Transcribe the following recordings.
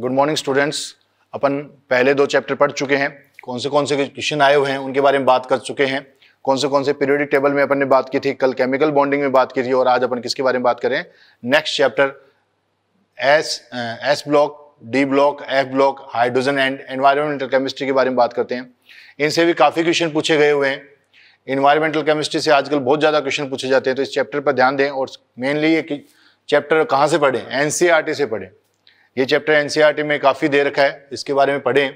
Good morning students अपन पहले दो chapter पढ़ चुके हैं कौन से कौन से क्वेश्चन आए हुए हैं उनके बारे में बात कर चुके हैं कौन से कौन से पीरियोडिक टेबल में अपन ने बात की थी कल केमिकल बॉन्डिंग में बात की थी और आज अपन किसके बारे में बात करें next chapter S S block D block F block hydrogen and environmental chemistry के बारे में बात करते हैं इनसे भी काफ़ी क्वेश्चन पूछे गए हुए हैं इन्वायरमेंटल केमिस्ट्री से आजकल बहुत ज़्यादा क्वेश्चन पूछे जाते हैं तो इस चैप्टर पर ध्यान दें और मेनली ये चैप्टर कहाँ से पढ़ें एन e से पढ़ें ये चैप्टर एनसीईआरटी e में काफ़ी दे रखा है इसके बारे में पढ़ें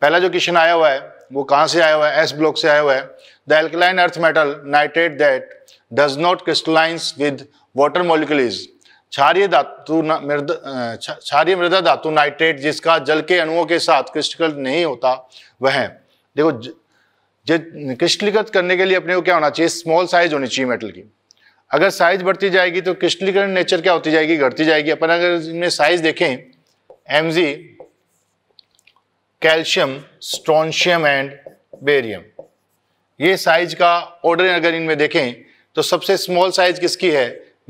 पहला जो क्वेश्चन आया हुआ है वो कहाँ से आया हुआ है एस ब्लॉक से आया हुआ है the alkaline earth metal nitrate that does not crystallises with water molecule क्षारिय धातु क्षारिय मृदा धातु नाइट्रेट जिसका जल के अणुओं के साथ क्रिस्टिकल नहीं होता वह है देखो क्रिस्टलीकृत करने के लिए अपने को क्या होना चाहिए स्मॉल साइज होनी चाहिए मेटल की अगर साइज बढ़ती जाएगी तो क्रिस्टलीकरण नेचर क्या होती जाएगी घटती जाएगी अपन अगर इनमें साइज देखें M calcium strontium and barium ये साइज का ऑर्डर अगर इनमें देखें तो सबसे स्मॉल साइज किसकी है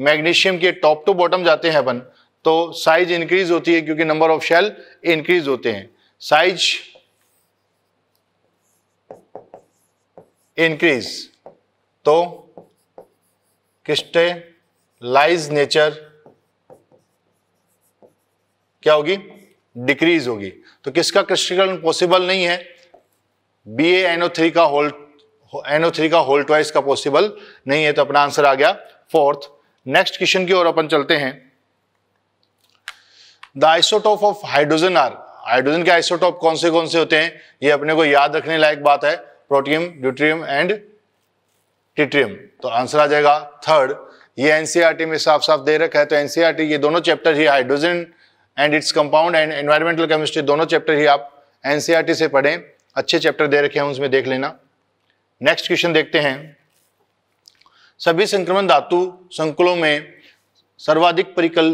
मैग्नीशियम के टॉप टू बॉटम जाते हैं अपन तो साइज इंक्रीज होती है क्योंकि नंबर ऑफ शेल इंक्रीज होते हैं साइज इंक्रीज तो किस्टे लाइज नेचर क्या होगी डिक्रीज होगी तो किसका क्रिस्टलीकरण पॉसिबल नहीं है बी एनओ थ्री का होल एनओ थ्री का होल ट्वाइस का पॉसिबल नहीं है तो अपना आंसर आ गया फोर्थ नेक्स्ट क्वेश्चन की ओर अपन चलते हैं the isotope of hydrogen are hydrogen के आइसोटॉप कौन से कौन से होते हैं ये अपने को याद रखने लायक बात है प्रोटियम ड्यूट्रियम एंड ट्रिट्रियम तो आंसर आ जाएगा थर्ड ये एनसीईआरटी e में साफ साफ दे रखा है तो एनसीईआरटी e ये दोनों चैप्टर ही hydrogen and its compound and environmental chemistry दोनों चैप्टर ही आप एनसीईआरटी e से पढ़ें अच्छे चैप्टर दे रखे हैं उसमें देख लेना नेक्स्ट क्वेश्चन देखते हैं सभी संक्रमण धातु संकुलों में सर्वाधिक परिकल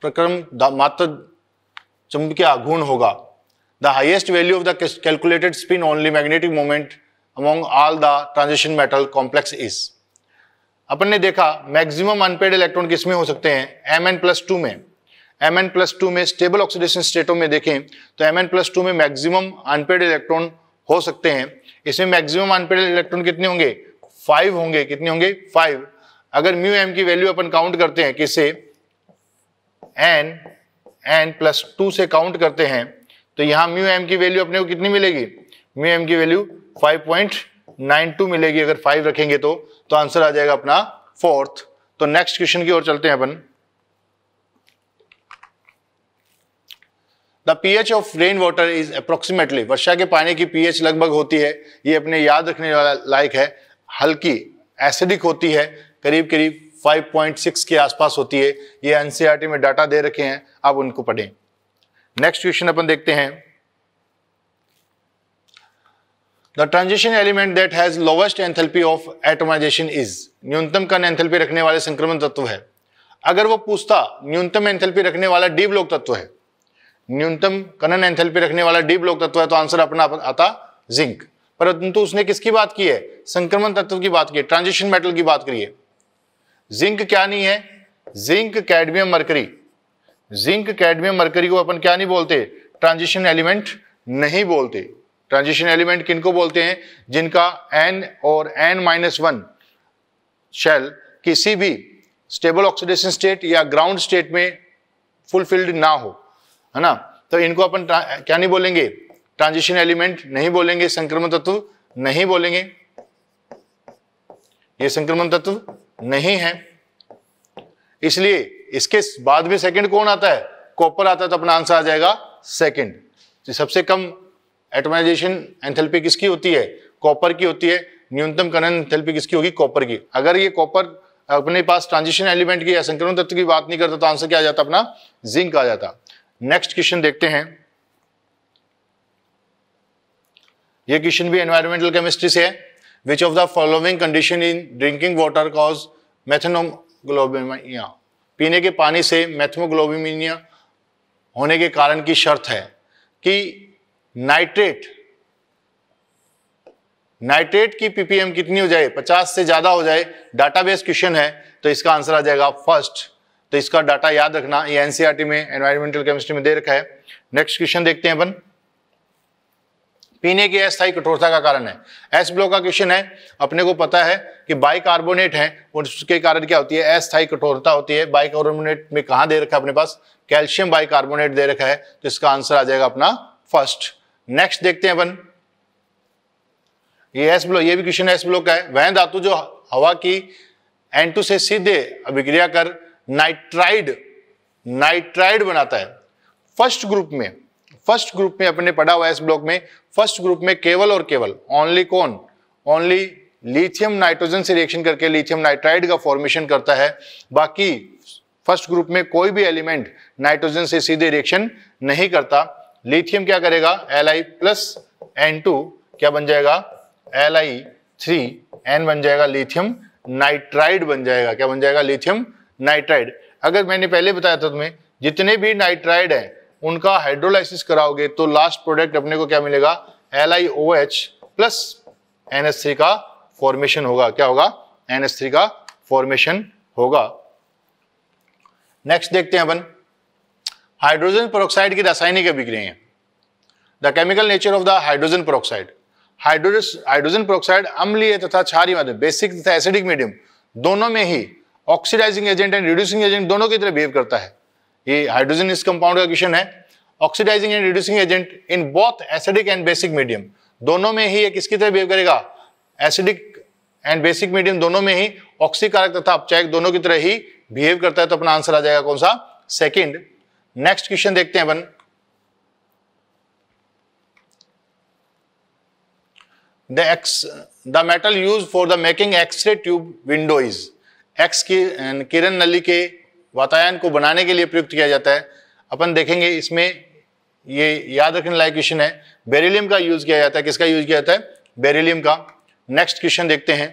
प्रक्रम मात्र चुंबकीय आघूर्ण होगा the highest value of the calculated spin only magnetic moment among all the transition metal complex is अपन ने देखा मैक्सिमम अनपेड इलेक्ट्रॉन किसमें हो सकते हैं एम एन प्लस टू में एम एन प्लस टू में स्टेबल ऑक्सीडेशन स्टेटों में देखें तो एम एन प्लस टू में मैक्सिमम अनपेड इलेक्ट्रॉन हो सकते हैं इसमें मैक्सिमम अनपेड इलेक्ट्रॉन कितने होंगे फाइव होंगे कितने होंगे फाइव अगर म्यू एम की वैल्यू अपन काउंट करते हैं किससे एन एन प्लस टू से काउंट करते हैं तो यहाँ म्यू एम की वैल्यू अपने को कितनी मिलेगी म्यू एम की वैल्यू 5.92 मिलेगी अगर फाइव रखेंगे तो तो आंसर आ जाएगा अपना फोर्थ तो नेक्स्ट क्वेश्चन की ओर चलते हैं अपन the pH of rain water is approximately वर्षा के पानी की पीएच लगभग होती है ये अपने याद रखने वाला लायक है हल्की एसिडिक होती है करीब करीब 5.6 के आसपास होती है ये एनसीआर e में डाटा दे रखे हैं आप उनको पढ़ें नेक्स्ट क्वेश्चन अपन देखते हैं The transition element that has lowest enthalpy of atomization is न्यूनतम कण एंथेल्पी रखने वाले संक्रमण तत्व है अगर वो पूछता न्यूनतम एंथेल्पी रखने वाला डी ब्लॉक तत्व है न्यूनतम कनन एंथेल्पी रखने वाला डी ब्लॉक तत्व है तो आंसर अपना आता जिंक परंतु उसने किसकी बात की है संक्रमण तत्व की बात की है ट्रांजिशन मेटल की बात करिए जिंक क्या नहीं है zinc cadmium mercury zinc cadmium mercury को अपन क्या नहीं बोलते ट्रांजिशन एलिमेंट नहीं बोलते ट्रांजिशन एलिमेंट किनको बोलते हैं जिनका एन और एन माइनस वन शेल किसी भी स्टेबल ऑक्सीडेशन स्टेट या ग्राउंड स्टेट में फुलफिल्ड ना हो है ना तो इनको अपन क्या नहीं बोलेंगे ट्रांजिशन एलिमेंट नहीं बोलेंगे संक्रमण तत्व नहीं बोलेंगे ये संक्रमण तत्व नहीं है इसलिए इसके बाद में सेकंड कौन आता है कॉपर आता है तो अपना आंसर आ जाएगा सेकंड तो सबसे कम एटमाइजेशन एंथेल्पी किसकी होती है कॉपर की होती है न्यूनतम कनन एंथेल्पी किसकी होगी कॉपर की अगर ये कॉपर अपने पास ट्रांजिशन एलिमेंट की या संक्रमण तत्व की बात नहीं करता तो आंसर क्या आ जाता अपना जिंक आ जाता नेक्स्ट क्वेश्चन देखते हैं ये क्वेश्चन भी एनवायरमेंटल केमिस्ट्री से है which of the following condition in drinking water cause methemoglobinemia पीने के पानी से मैथमोग्लोबिनिया होने के कारण की शर्त है कि नाइट्रेट नाइट्रेट की पीपीएम कितनी हो जाए 50 से ज्यादा हो जाए डाटाबेस क्वेश्चन है तो इसका आंसर आ जाएगा फर्स्ट तो इसका डाटा याद रखना ये एनसीआरटी e में एनवायरमेंटल केमिस्ट्री में दे रखा है नेक्स्ट क्वेश्चन देखते हैं अपन पीने की अस्थायी कठोरता का कारण है एस ब्लॉक का क्वेश्चन है अपने को पता है कि बाइकार्बोनेट है और उसके कारण क्या होती है अस्थायी कठोरता होती है बाइकार्बोनेट में कहा दे रखा है अपने पास कैल्शियम बाइकार्बोनेट दे रखा है तो इसका आंसर आ जाएगा अपना फर्स्ट नेक्स्ट देखते हैं अपन ये एस ब्लॉक ये भी क्वेश्चन एस ब्लॉक का है वह धातु जो हवा की एंटू से सीधे अभिक्रिया कर नाइट्राइड नाइट्राइड बनाता है फर्स्ट ग्रुप में फर्स्ट ग्रुप में अपने पढ़ा हुआ एस ब्लॉक में फर्स्ट ग्रुप में केवल और केवल ओनली कौन ओनली लिथियम नाइट्रोजन से रिएक्शन करके लिथियम नाइट्राइड का फॉर्मेशन करता है बाकी फर्स्ट ग्रुप में कोई भी एलिमेंट नाइट्रोजन से सीधे रिएक्शन नहीं करता लिथियम क्या करेगा L I plus N two क्या बन जाएगा एल आई थ्री एन बन जाएगा लिथियम नाइट्राइड बन जाएगा क्या बन जाएगा लिथियम नाइट्राइड अगर मैंने पहले बताया था तुम्हें जितने भी नाइट्राइड है उनका हाइड्रोलाइसिस कराओगे तो लास्ट प्रोडक्ट अपने को क्या मिलेगा L I O H plus N S three का फॉर्मेशन होगा क्या होगा एन एस थ्री का फॉर्मेशन होगा नेक्स्ट देखते हैं अपन हाइड्रोजन peroxide की रासायनिक अभिक्रियाएं the chemical nature of the hydrogen peroxide hydrogen hydrogen peroxide अम्लीय तथा क्षारीय माध्यम बेसिक तथा एसिडिक मीडियम दोनों में ही oxidising agent and reducing agent दोनों की तरह बिहेव करता है ये हाइड्रोजन इस कंपाउंड का क्वेश्चन है oxidising and reducing agent in both acidic and basic medium दोनों में ही ये किसकी तरह बिहेव करेगा एसिडिक एंड बेसिक मीडियम दोनों में ही ऑक्सीकारक तथा अपचायक दोनों की तरह ही बिहेव करता है तो अपना आंसर आ जाएगा कौन सा सेकेंड नेक्स्ट क्वेश्चन देखते हैं अपन the X the metal use for the making X ray tube window is X की किरण नली के वातायन को बनाने के लिए प्रयुक्त किया जाता है अपन देखेंगे इसमें ये याद रखने लायक क्वेश्चन है बेरिलियम का यूज किया जाता है किसका यूज किया जाता है बेरिलियम का नेक्स्ट क्वेश्चन देखते हैं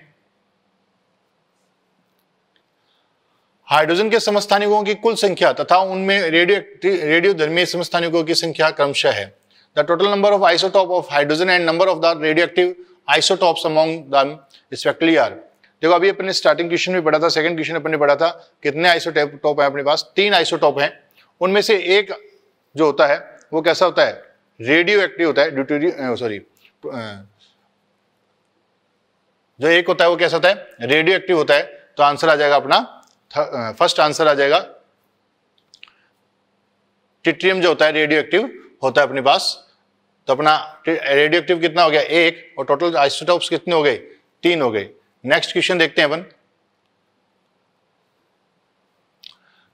हाइड्रोजन के समस्थानिकों की कुल संख्या तथा उनमें रेडियो रेडियोधर्मी समस्थानिकों की संख्या क्रमशः है the total number of isotope of hydrogen and number of the radioactive isotopes among them respectively are देखो अभी अपने स्टार्टिंग क्वेश्चन में पढ़ा था सेकंड क्वेश्चन अपने पढ़ा था कितने आइसोटॉप हैं अपने पास तीन आइसोटॉप हैं उनमें से एक जो होता है वो कैसा होता है रेडियो एक्टिव होता है ड्यूटेरियम सॉरी जो एक होता है वो कैसा होता है रेडियो एक्टिव होता है तो आंसर आ जाएगा अपना फर्स्ट आंसर आ जाएगा टिट्रियम जो होता है रेडियो एक्टिव होता है अपने पास तो अपना रेडियो एक्टिव कितना हो गया एक और टोटल आइसोटॉप्स कितने हो गए तीन हो गए नेक्स्ट क्वेश्चन देखते हैं अपन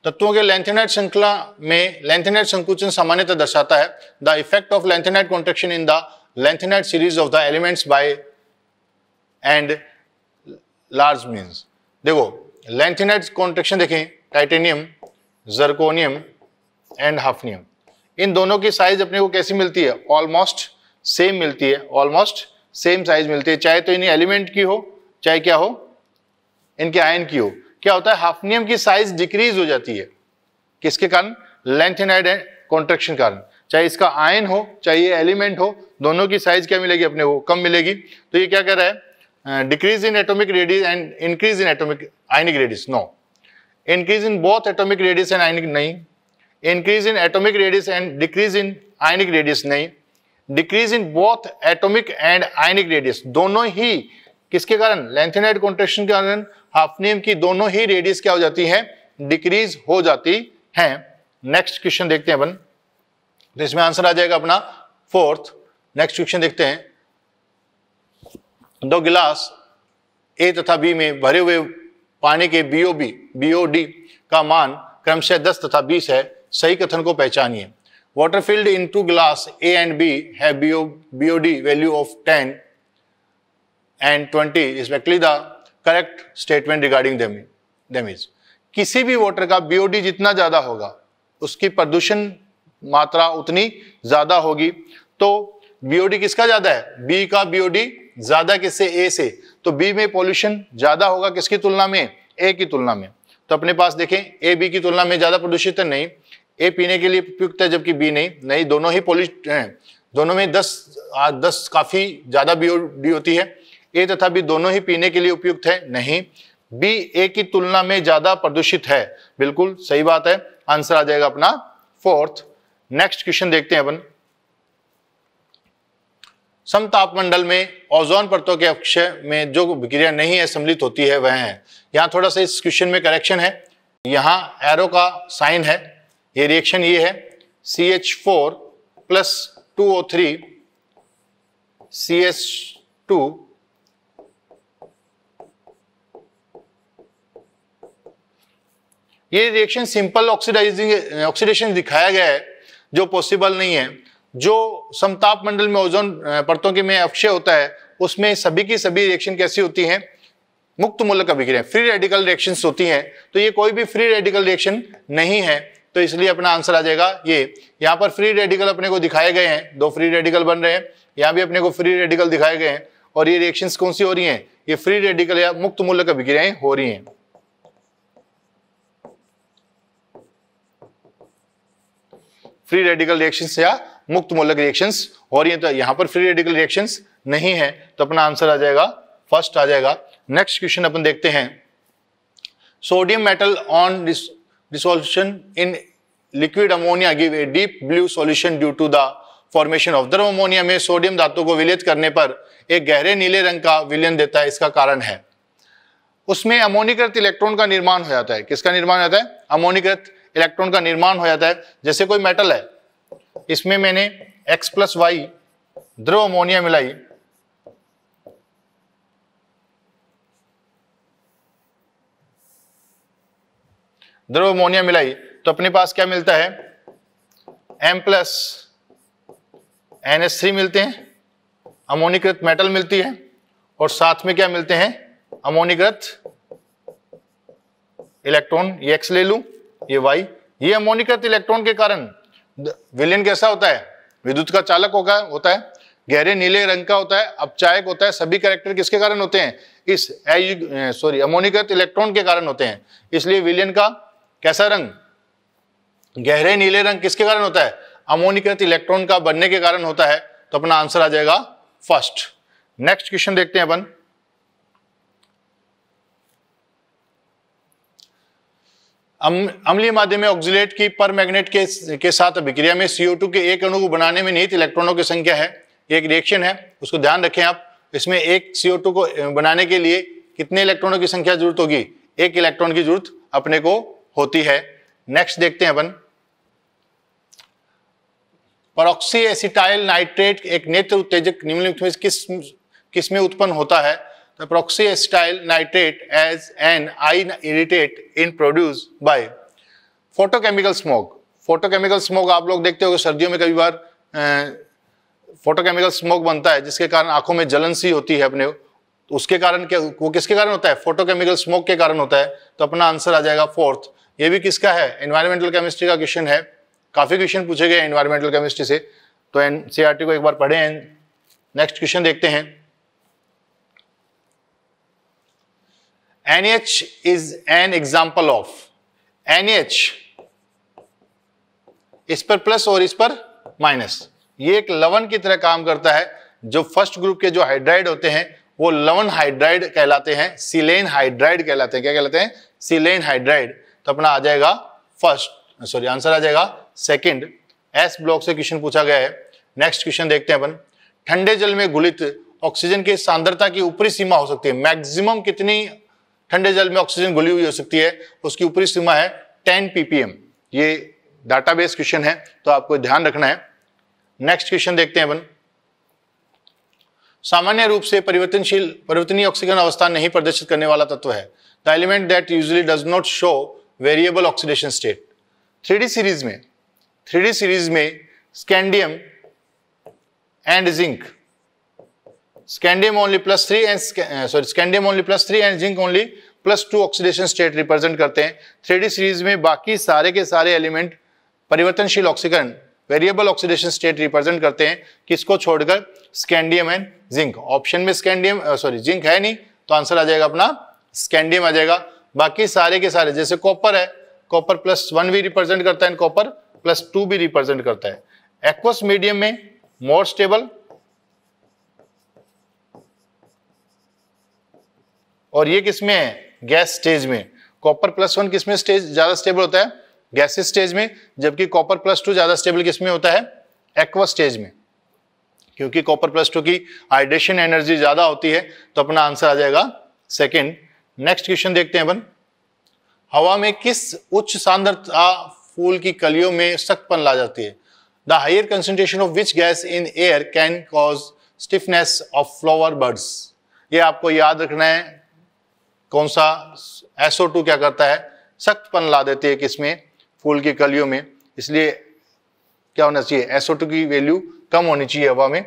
तत्वों के लेंथेनाइट श्रृंखला में लेंथेनाइट संकुचन सामान्यतः दर्शाता है the effect of lanthanide contraction in the lanthanide series of the elements by and large means देखो लैंथिनाइड कॉन्ट्रेक्शन देखें टाइटेनियम जरकोनियम एंड हाफनियम इन दोनों की साइज अपने को कैसी मिलती है ऑलमोस्ट सेम मिलती है ऑलमोस्ट सेम साइज मिलती है चाहे तो इन्हें एलिमेंट की हो चाहे क्या हो इनके आयन की हो क्या होता है हाफनियम की साइज डिक्रीज हो जाती है किसके कारण लेंथेनाइड एंड कॉन्ट्रेक्शन कारण चाहे इसका आयन हो चाहे ये एलिमेंट हो दोनों की साइज क्या मिलेगी अपने को कम मिलेगी तो ये क्या कह रहा है uh, decrease in atomic radius and increase in atomic ionic radius. No. Increase in both atomic radius and ionic नहीं. Increase in atomic radius and decrease in ionic radius नहीं. Decrease in both atomic and ionic radius. दोनों ही किसके कारण lanthanide contraction के कारण hafnium की दोनों ही radius क्या हो जाती है डिक्रीज हो जाती है नेक्स्ट क्वेश्चन देखते हैं अपन तो इसमें आंसर आ जाएगा अपना फोर्थ नेक्स्ट क्वेश्चन देखते हैं दो गिलास ए तथा बी में भरे हुए पानी के B O B B O D का मान क्रमशः दस तथा बीस है सही कथन को पहचानिए water filled in two glass A and B है B O B O D value of ten and twenty respectively the correct statement regarding them is किसी भी वाटर का बी ओ डी जितना ज़्यादा होगा उसकी प्रदूषण मात्रा उतनी ज़्यादा होगी तो बीओडी किसका ज्यादा है बी का बीओडी ज्यादा किससे ए से तो बी में पॉल्यूशन ज्यादा होगा किसकी तुलना में ए की तुलना में तो अपने पास देखें ए बी की तुलना में ज्यादा प्रदूषित है नहीं ए पीने के लिए उपयुक्त है जबकि बी नहीं नहीं दोनों ही पॉल्यूट हैं दोनों में दस आ, दस काफी ज्यादा बीओडी होती है ए तथा बी दोनों ही पीने के लिए उपयुक्त है नहीं बी ए की तुलना में ज्यादा प्रदूषित है बिल्कुल सही बात है आंसर आ जाएगा अपना फोर्थ नेक्स्ट क्वेश्चन देखते हैं अपन समतापमंडल में ओजोन परतों के अक्षय में जो विक्रिया नहीं सम्मिलित होती है वह है यहाँ थोड़ा सा इस क्वेश्चन में करेक्शन है यहाँ एरो का साइन है ये रिएक्शन ये है C H four plus two O three C H two ये रिएक्शन सिंपल ऑक्सीडाइजिंग ऑक्सीडेशन दिखाया गया है जो पॉसिबल नहीं है जो समताप मंडल में ओजोन परतों के में अक्षय होता है उसमें सभी की सभी रिएक्शन कैसी होती हैं मुक्त मूलक अभिक्रिया फ्री रेडिकल रिएक्शन होती हैं तो ये कोई भी फ्री रेडिकल रिएक्शन नहीं है तो इसलिए अपना आंसर आ जाएगा ये यहाँ पर फ्री रेडिकल अपने को दिखाए गए हैं दो फ्री रेडिकल बन रहे हैं यहाँ भी अपने को फ्री रेडिकल दिखाए गए हैं और ये रिएक्शन कौन सी हो रही हैं ये फ्री रेडिकल या मुक्त मूलक अभिक्रियाएं हो रही हैं फ्री रेडिकल रिएक्शन या मुक्त मोलर रिएक्शन हो रही है तो यहाँ पर फ्री रेडिकल रिएक्शन नहीं है तो अपना आंसर आ जाएगा फर्स्ट आ जाएगा नेक्स्ट क्वेश्चन अपन देखते हैं sodium metal on dissolution in liquid ammonia give a deep blue solution due to the formation of द्रव अमोनिया में सोडियम धातु को विलियत करने पर एक गहरे नीले रंग का विलयन देता है इसका कारण है उसमें अमोनीकृत इलेक्ट्रॉन का निर्माण हो जाता है किसका निर्माण हो जाता है अमोनीकृत इलेक्ट्रॉन का निर्माण हो जाता है जैसे कोई मेटल है इसमें मैंने x प्लस वाई द्रव अमोनिया मिलाई द्रव अमोनिया मिलाई तो अपने पास क्या मिलता है M plus N S three मिलते हैं अमोनीकृत मेटल मिलती है और साथ में क्या मिलते हैं अमोनीकृत इलेक्ट्रॉन ये एक्स ले लूं ये वाई ये अमोनीकृत इलेक्ट्रॉन के कारण विलियन कैसा होता है विद्युत का चालक होगा होता है गहरे नीले रंग का होता है अपचायक होता है सभी कैरेक्टर किसके कारण होते हैं इस सॉरी अमोनिकत इलेक्ट्रॉन के कारण होते हैं इसलिए विलियन का कैसा रंग गहरे नीले रंग किसके कारण होता है अमोनिकृत इलेक्ट्रॉन का बनने के कारण होता है तो अपना आंसर आ जाएगा फर्स्ट नेक्स्ट क्वेश्चन देखते हैं अपन अम्लीय माध्यम में ऑक्सीट की पर मैग्नेट के के साथ अभिक्रिया में CO2 के एक अणु को बनाने में निहित इलेक्ट्रॉनों की संख्या है एक रिएक्शन है उसको ध्यान रखें आप इसमें एक CO2 को बनाने के लिए कितने इलेक्ट्रॉनों की संख्या जरूरत होगी एक इलेक्ट्रॉन की जरूरत अपने को होती है नेक्स्ट देखते हैं अपन परोक्सी एसिटाइल नाइट्रेट एक नेत्र उत्तेजक निम्नलिखित में किस किस में उत्पन्न होता है the peroxyacetyl nitrate as an iron irritant in produced by photochemical smoke photochemical smoke आप लोग देखते हो सर्दियों में कई बार फोटोकेमिकल स्मोक बनता है जिसके कारण आंखों में जलन सी होती है अपने तो उसके कारण क्या वो किसके कारण होता है फोटोकेमिकल स्मोक के कारण होता है तो अपना आंसर आ जाएगा फोर्थ ये भी किसका है एनवायरमेंटल केमिस्ट्री का क्वेश्चन है काफ़ी क्वेश्चन पूछे गए एनवायरमेंटल केमिस्ट्री से तो एन e को एक बार पढ़े हैं नेक्स्ट क्वेश्चन देखते हैं NH is an example of NH इस पर प्लस और इस पर माइनस ये एक लवन की तरह काम करता है जो फर्स्ट ग्रुप के जो हाइड्राइड होते हैं वो लवन हाइड्राइड कहलाते हैं सिलेन हाइड्राइड कहलाते हैं क्या कहलाते हैं सिलेन हाइड्राइड तो अपना आ जाएगा फर्स्ट सॉरी आंसर आ जाएगा सेकंड एस ब्लॉक से क्वेश्चन पूछा गया है नेक्स्ट क्वेश्चन देखते हैं अपन ठंडे जल में गुलित ऑक्सीजन की सांद्रता की ऊपरी सीमा हो सकती है मैक्सिमम कितनी ठंडे जल में ऑक्सीजन घुली हुई हो सकती है उसकी ऊपरी सीमा है टेन पीपीएम ये डाटाबेस क्वेश्चन है तो आपको ध्यान रखना है नेक्स्ट क्वेश्चन देखते हैं अपन सामान्य रूप से परिवर्तनशील परिवर्तनीय ऑक्सीजन अवस्था नहीं प्रदर्शित करने वाला तत्व है the element that usually does not show variable oxidation state three series में थ्री सीरीज में scandium and zinc scandium only plus three and sorry scandium only plus three and zinc only plus two oxidation state represent करते हैं three series में बाकी सारे के सारे element परिवर्तनशील ऑक्सीकरण वेरिएबल ऑक्सीडेशन स्टेट रिप्रेजेंट करते हैं किसको छोड़कर स्कैंडियम एंड जिंक ऑप्शन में स्कैंडियम सॉरी जिंक है नहीं तो आंसर आ जाएगा अपना स्कैंडियम आ जाएगा बाकी सारे के सारे जैसे कॉपर है कॉपर प्लस वन भी रिप्रेजेंट करता है कॉपर प्लस टू भी रिप्रेजेंट करता है एक्वस मीडियम में मोर स्टेबल और ये किसमें है गैस स्टेज में कॉपर प्लस वन किसमें स्टेज ज्यादा स्टेबल होता है गैसेस स्टेज में जबकि कॉपर प्लस टू ज्यादा स्टेबल किसमें में होता है एक्वा स्टेज में क्योंकि कॉपर प्लस टू की हाइड्रेशन एनर्जी ज्यादा होती है तो अपना आंसर आ जाएगा सेकेंड नेक्स्ट क्वेश्चन देखते हैं अपन हवा में किस उच्च सांद्रता फूल की कलियों में सख्तपन ला जाती है the higher concentration of which gas in air can cause stiffness of flower buds ये आपको याद रखना है कौन सा टू क्या करता है सख्तपन ला देती है किसमें फूल की कलियों में इसलिए क्या होना चाहिए टू की वैल्यू कम होनी चाहिए हवा में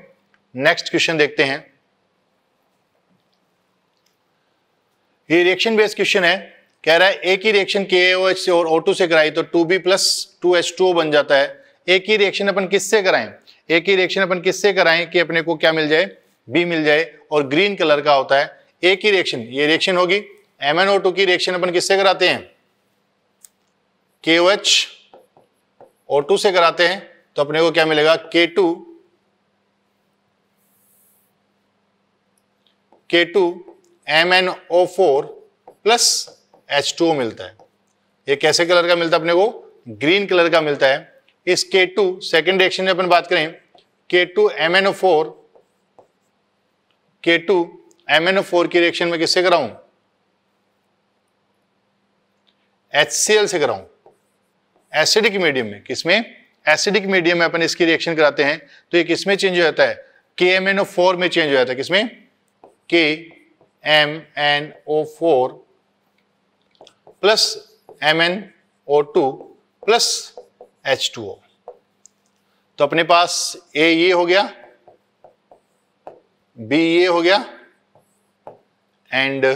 नेक्स्ट क्वेश्चन देखते हैं ये रिएक्शन बेस्ड क्वेश्चन है कह रहा है एक ही रिएक्शन के एच से और O2 से कराई तो two B plus two H two बन जाता है एक ही रिएक्शन अपन किससे कराएं एक ही रिएक्शन अपन किससे कराएं कि अपने को क्या मिल जाए बी मिल जाए और ग्रीन कलर का होता है एक ही रिएक्शन ये रिएक्शन होगी MnO2 की रिएक्शन अपन किससे कराते हैं KOH O2 से कराते हैं तो अपने को क्या मिलेगा K2 K2 MnO4 plus H2O मिलता है ये कैसे कलर का मिलता है अपने को ग्रीन कलर का मिलता है इस K2 सेकेंड रिएक्शन में अपन बात करें K2 MnO4 K2 MnO4 की रिएक्शन में किससे कराऊं एच से कराऊं एसिडिक मीडियम में किसमें एसिडिक मीडियम में अपन इसकी रिएक्शन कराते हैं तो ये किसमें चेंज हो जाता है K M N O four में चेंज हो जाता है किसमें K M N O four plus M N O two plus H two O तो अपने पास ए ये हो गया बी ये हो गया एंड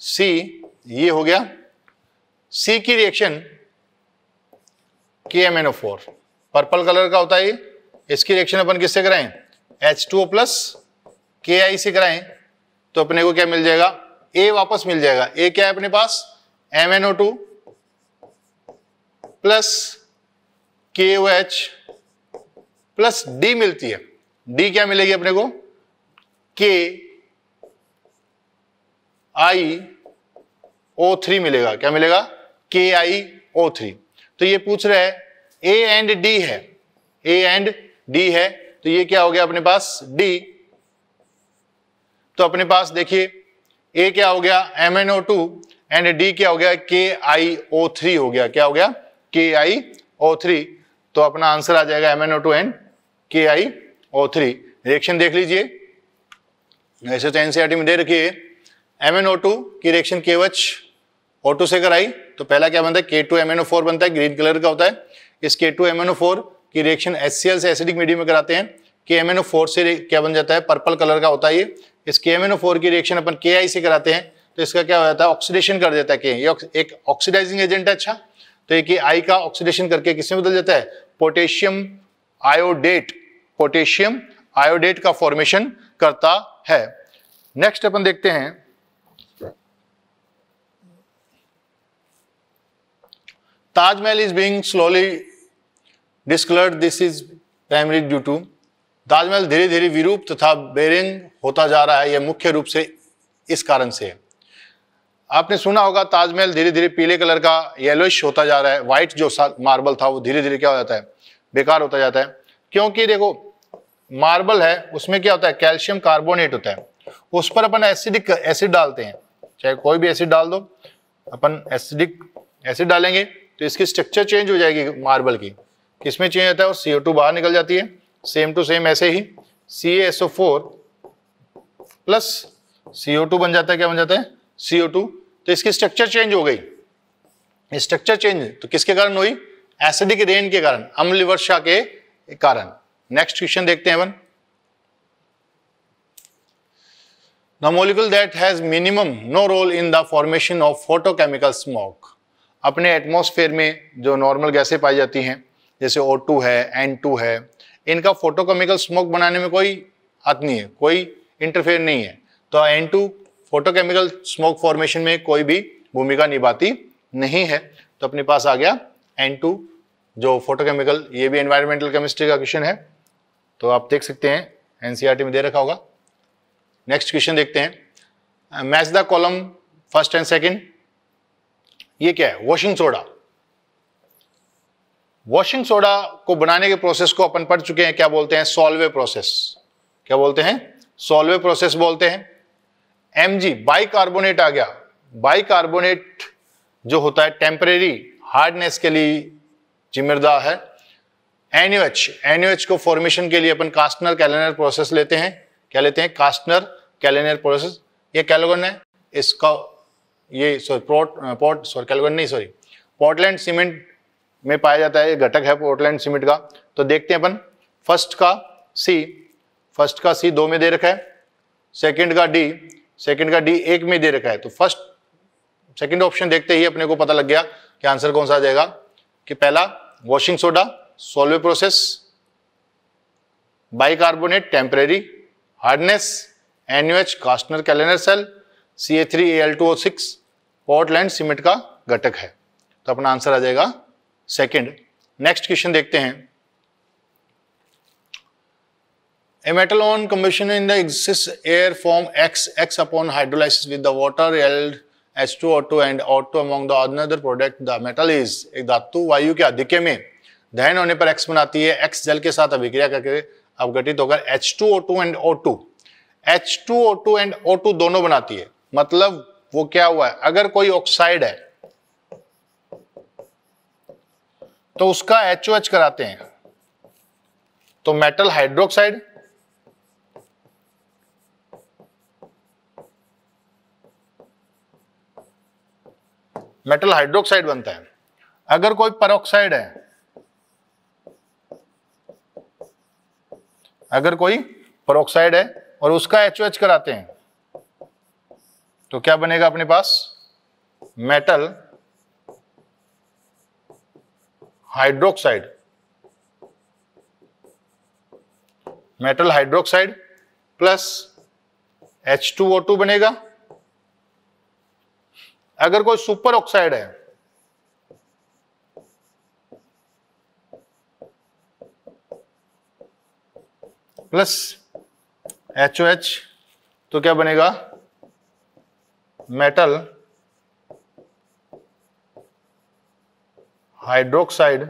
सी ये हो गया सी की reaction K M N O four purple colour का होता है इसकी रिएक्शन अपन किससे कराएं एच टू ओ प्लस के आई से कराएं तो अपने को क्या मिल जाएगा ए वापस मिल जाएगा ए क्या है अपने पास M N O two plus K O H plus D मिलती है डी क्या मिलेगी अपने को के आई ओ थ्री मिलेगा क्या मिलेगा के आई ओ थ्री तो ये पूछ रहे हैं ए एंड डी है ए एंड डी है तो ये क्या हो गया अपने पास डी तो अपने पास देखिए ए क्या हो गया M N O two and D क्या हो गया के आई ओ थ्री हो गया क्या हो गया के आई ओ थ्री तो अपना आंसर आ जाएगा M N O two and K I O three reaction देख लीजिए ऐसे तो एनसीआर e में दे रखिए एम एन ओ टू की रिएक्शन के वच O2 से कराई तो पहला क्या बनता है के टू एम फोर बनता है ग्रीन कलर का होता है इस के टू एम फोर की रिएक्शन एस सी एल से एसिडिक मीडियम में कराते हैं के एम फोर से क्या बन जाता है पर्पल कलर का होता है ये इस के एम फोर की रिएक्शन अपन के आई से कराते हैं तो इसका क्या हो जाता है ऑक्सीडेशन कर देता है के ये एक ऑक्सीडाइजिंग एजेंट है अच्छा तो ये आई का ऑक्सीडेशन करके किसमें बदल जाता है पोटेशियम आयोडेट पोटेशियम आयोडेट का फॉर्मेशन करता है नेक्स्ट अपन देखते हैं Taj Mahal is being slowly discolored. This is primary due to Taj धीरे धीरे विरूप तथा बेरिंग होता जा रहा है यह मुख्य रूप से इस कारण से है आपने सुना होगा ताजमहल धीरे धीरे पीले कलर का येलोइश होता जा रहा है व्हाइट जो मार्बल था वो धीरे धीरे क्या हो जाता है बेकार होता जाता है क्योंकि देखो मार्बल है उसमें क्या होता है कैल्शियम कार्बोनेट होता है उस पर अपन एसिडिक एसिड डालते हैं चाहे कोई भी एसिड डाल दो अपन एसिडिक एसिड डालेंगे तो इसकी स्ट्रक्चर चेंज हो जाएगी मार्बल की किसमें चेंज होता है और सीओ टू बाहर निकल जाती है सेम टू सेम ऐसे ही C S O four plus C two बन जाता है क्या बन जाता है सी टू तो इसकी स्ट्रक्चर चेंज हो गई स्ट्रक्चर चेंज तो किसके कारण हुई एसिडिक रेन के कारण अम्ल वर्षा के कारण नेक्स्ट क्वेश्चन देखते हैं one that has minimum no role in the formation of photochemical smoke अपने एटमॉस्फेयर में जो नॉर्मल गैसें पाई जाती हैं जैसे टू है टू है इनका फोटोकेमिकल स्मोक बनाने में कोई हाथ नहीं है कोई इंटरफेयर नहीं है तो टू फोटोकेमिकल स्मोक फॉर्मेशन में कोई भी भूमिका निभाती नहीं है तो अपने पास आ गया टू जो फोटोकेमिकल ये भी एनवायरमेंटल केमिस्ट्री का क्वेश्चन है तो आप देख सकते हैं एन e में दे रखा होगा नेक्स्ट क्वेश्चन देखते हैं match the column first and second ये क्या है वॉशिंग सोडा वॉशिंग सोडा को बनाने के प्रोसेस को अपन पढ़ चुके हैं क्या बोलते हैं सॉल्वे प्रोसेस क्या बोलते हैं सॉल्वे प्रोसेस बोलते हैं एम जी बाइकार्बोनेट आ गया बाइकार्बोनेट जो होता है टेम्परेरी हार्डनेस के लिए जिम्मेदार है एनयूएच एनयूएच को फॉर्मेशन के लिए अपन कास्टनर कैलेनर प्रोसेस लेते हैं क्या लेते हैं कास्टनर कैलेनर प्रोसेस ये कैलोगन है इसका ये पोर्ट सॉरी कैलगन नहीं सॉरी पोर्टलैंड सीमेंट में पाया जाता है ये घटक है पोर्टलैंड सीमेंट का तो देखते हैं अपन फर्स्ट का सी फर्स्ट का सी दो में दे रखा है सेकंड का डी सेकंड का डी एक में दे रखा है तो फर्स्ट सेकंड ऑप्शन देखते ही अपने को पता लग गया कि आंसर कौन सा आ जाएगा कि पहला washing soda Solvay process bicarbonate temporary hardness एनयूएच Castner Kellner cell C A three A L two O six Portland cement का घटक है तो अपना आंसर आ जाएगा सेकंड नेक्स्ट क्वेश्चन देखते हैं a metal on combustion in the excess air form X X upon hydrolysis with the water yield H two O two and O two among the another product the metal is एक धातु वायु के अधिक्य में दहन होने पर एक्स बनाती है एक्स जल के साथ अभिक्रिया करके अब घटित होकर H two O two and O two H two O two and O two दोनों बनाती है मतलब वो क्या हुआ है अगर कोई ऑक्साइड है तो उसका एच एच कराते हैं तो मेटल हाइड्रोक्साइड मेटल हाइड्रोक्साइड बनता है अगर कोई परोक्साइड है अगर कोई परोक्साइड है और उसका एच एच कराते हैं तो क्या बनेगा अपने पास metal hydroxide metal hydroxide plus H2O2 बनेगा अगर कोई सुपर ऑक्साइड है प्लस एच तो क्या बनेगा metal hydroxide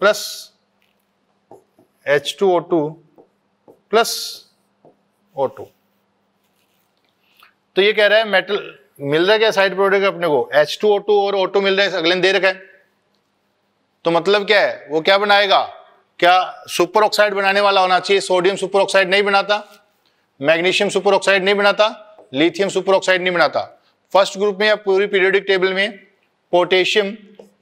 plus H two O two plus O two तो ये कह रहा है मेटल मिल रहा है क्या साइड प्रोडक्ट अपने को एच टू ओ टू और टू मिल रहे है अगले दे रखा है तो मतलब क्या है वो क्या बनाएगा क्या सुपर ऑक्साइड बनाने वाला होना चाहिए सोडियम सुपर ऑक्साइड नहीं बनाता मैग्नीशियम सुपर ऑक्साइड नहीं बनाता लिथियम सुपर ऑक्साइड नहीं बनाता फर्स्ट ग्रुप में या पूरी पीरियोडिक टेबल में पोटेशियम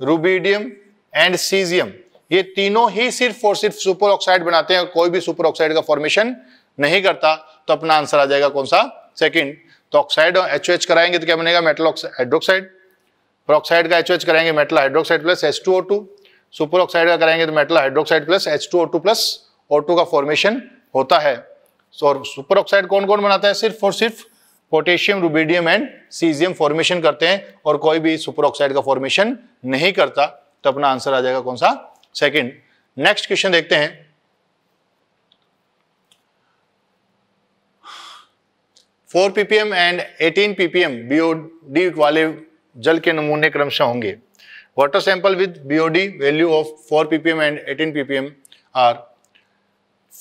रूबीडियम एंड सीजियम ये तीनों ही सिर्फ और सिर्फ सुपर ऑक्साइड बनाते हैं कोई भी सुपर ऑक्साइड का फॉर्मेशन नहीं करता तो अपना आंसर आ जाएगा कौन सा सेकंड तो ऑक्साइड और एच कराएंगे तो क्या बनेगा मेटल हाइड्रोक्साइड ऑक्साइड का एच कराएंगे metal hydroxide plus H super oxide का कराएंगे तो metal hydroxide plus H plus O का फॉर्मेशन होता है और सुपर ऑक्साइड कौन कौन बनाता है सिर्फ और सिर्फ potassium rubidium and caesium formation करते हैं और कोई भी सुपर ऑक्साइड का फॉर्मेशन नहीं करता तो अपना आंसर आ जाएगा कौन सा सेकंड नेक्स्ट क्वेश्चन देखते हैं four PPM and eighteen PPM BOD वाले जल के नमूने क्रमशः होंगे water sample with BOD value of four PPM and eighteen PPM are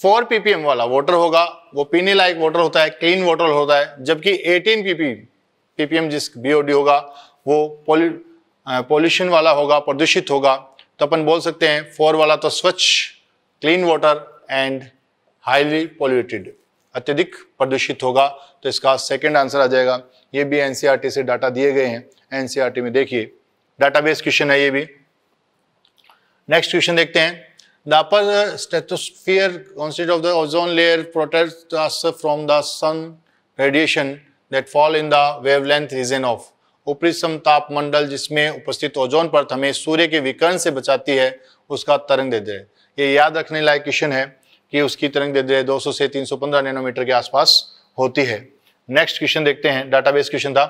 four PPM वाला वाटर होगा वो पीने लायक वाटर होता है क्लीन वाटर होता है जबकि 18 पीपीएम पीपीएम जिस बीओडी होगा वो पॉल्यूशन वाला होगा प्रदूषित होगा तो अपन बोल सकते हैं फोर वाला तो स्वच्छ clean water and highly polluted अत्यधिक प्रदूषित होगा तो इसका सेकेंड आंसर आ जाएगा ये भी एनसीईआरटी e से डाटा दिए गए हैं एनसीईआरटी e में देखिए डाटाबेस क्वेश्चन है ये भी नेक्स्ट क्वेश्चन देखते हैं The upper stratosphere consists of the ozone layer protects us from the sun radiation that fall in the wavelength region of ऊपरी समताप मंडल जिसमें उपस्थित ओजोन परत हमें सूर्य के विकर्ण से बचाती है उसका तरंग दे दे ये याद रखने लायक क्वेश्चन है कि उसकी तरंग दे दे 200 से 315 नैनोमीटर के आसपास होती है नेक्स्ट क्वेश्चन देखते हैं डाटाबेस क्वेश्चन था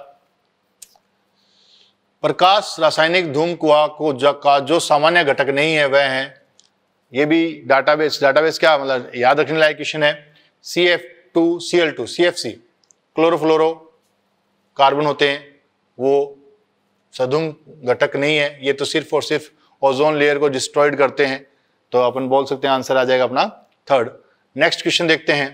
प्रकाश रासायनिक धूम कुआ को का जो सामान्य घटक नहीं है वह है ये भी डाटाबेस डाटाबेस क्या मतलब याद रखने लायक क्वेश्चन है C F two C L two C F C chlorofluoro carbon होते हैं वो सदुंग घटक नहीं है ये तो सिर्फ और सिर्फ ओजोन लेयर को डिस्ट्रॉयड करते हैं तो अपन बोल सकते हैं आंसर आ जाएगा अपना थर्ड नेक्स्ट क्वेश्चन देखते हैं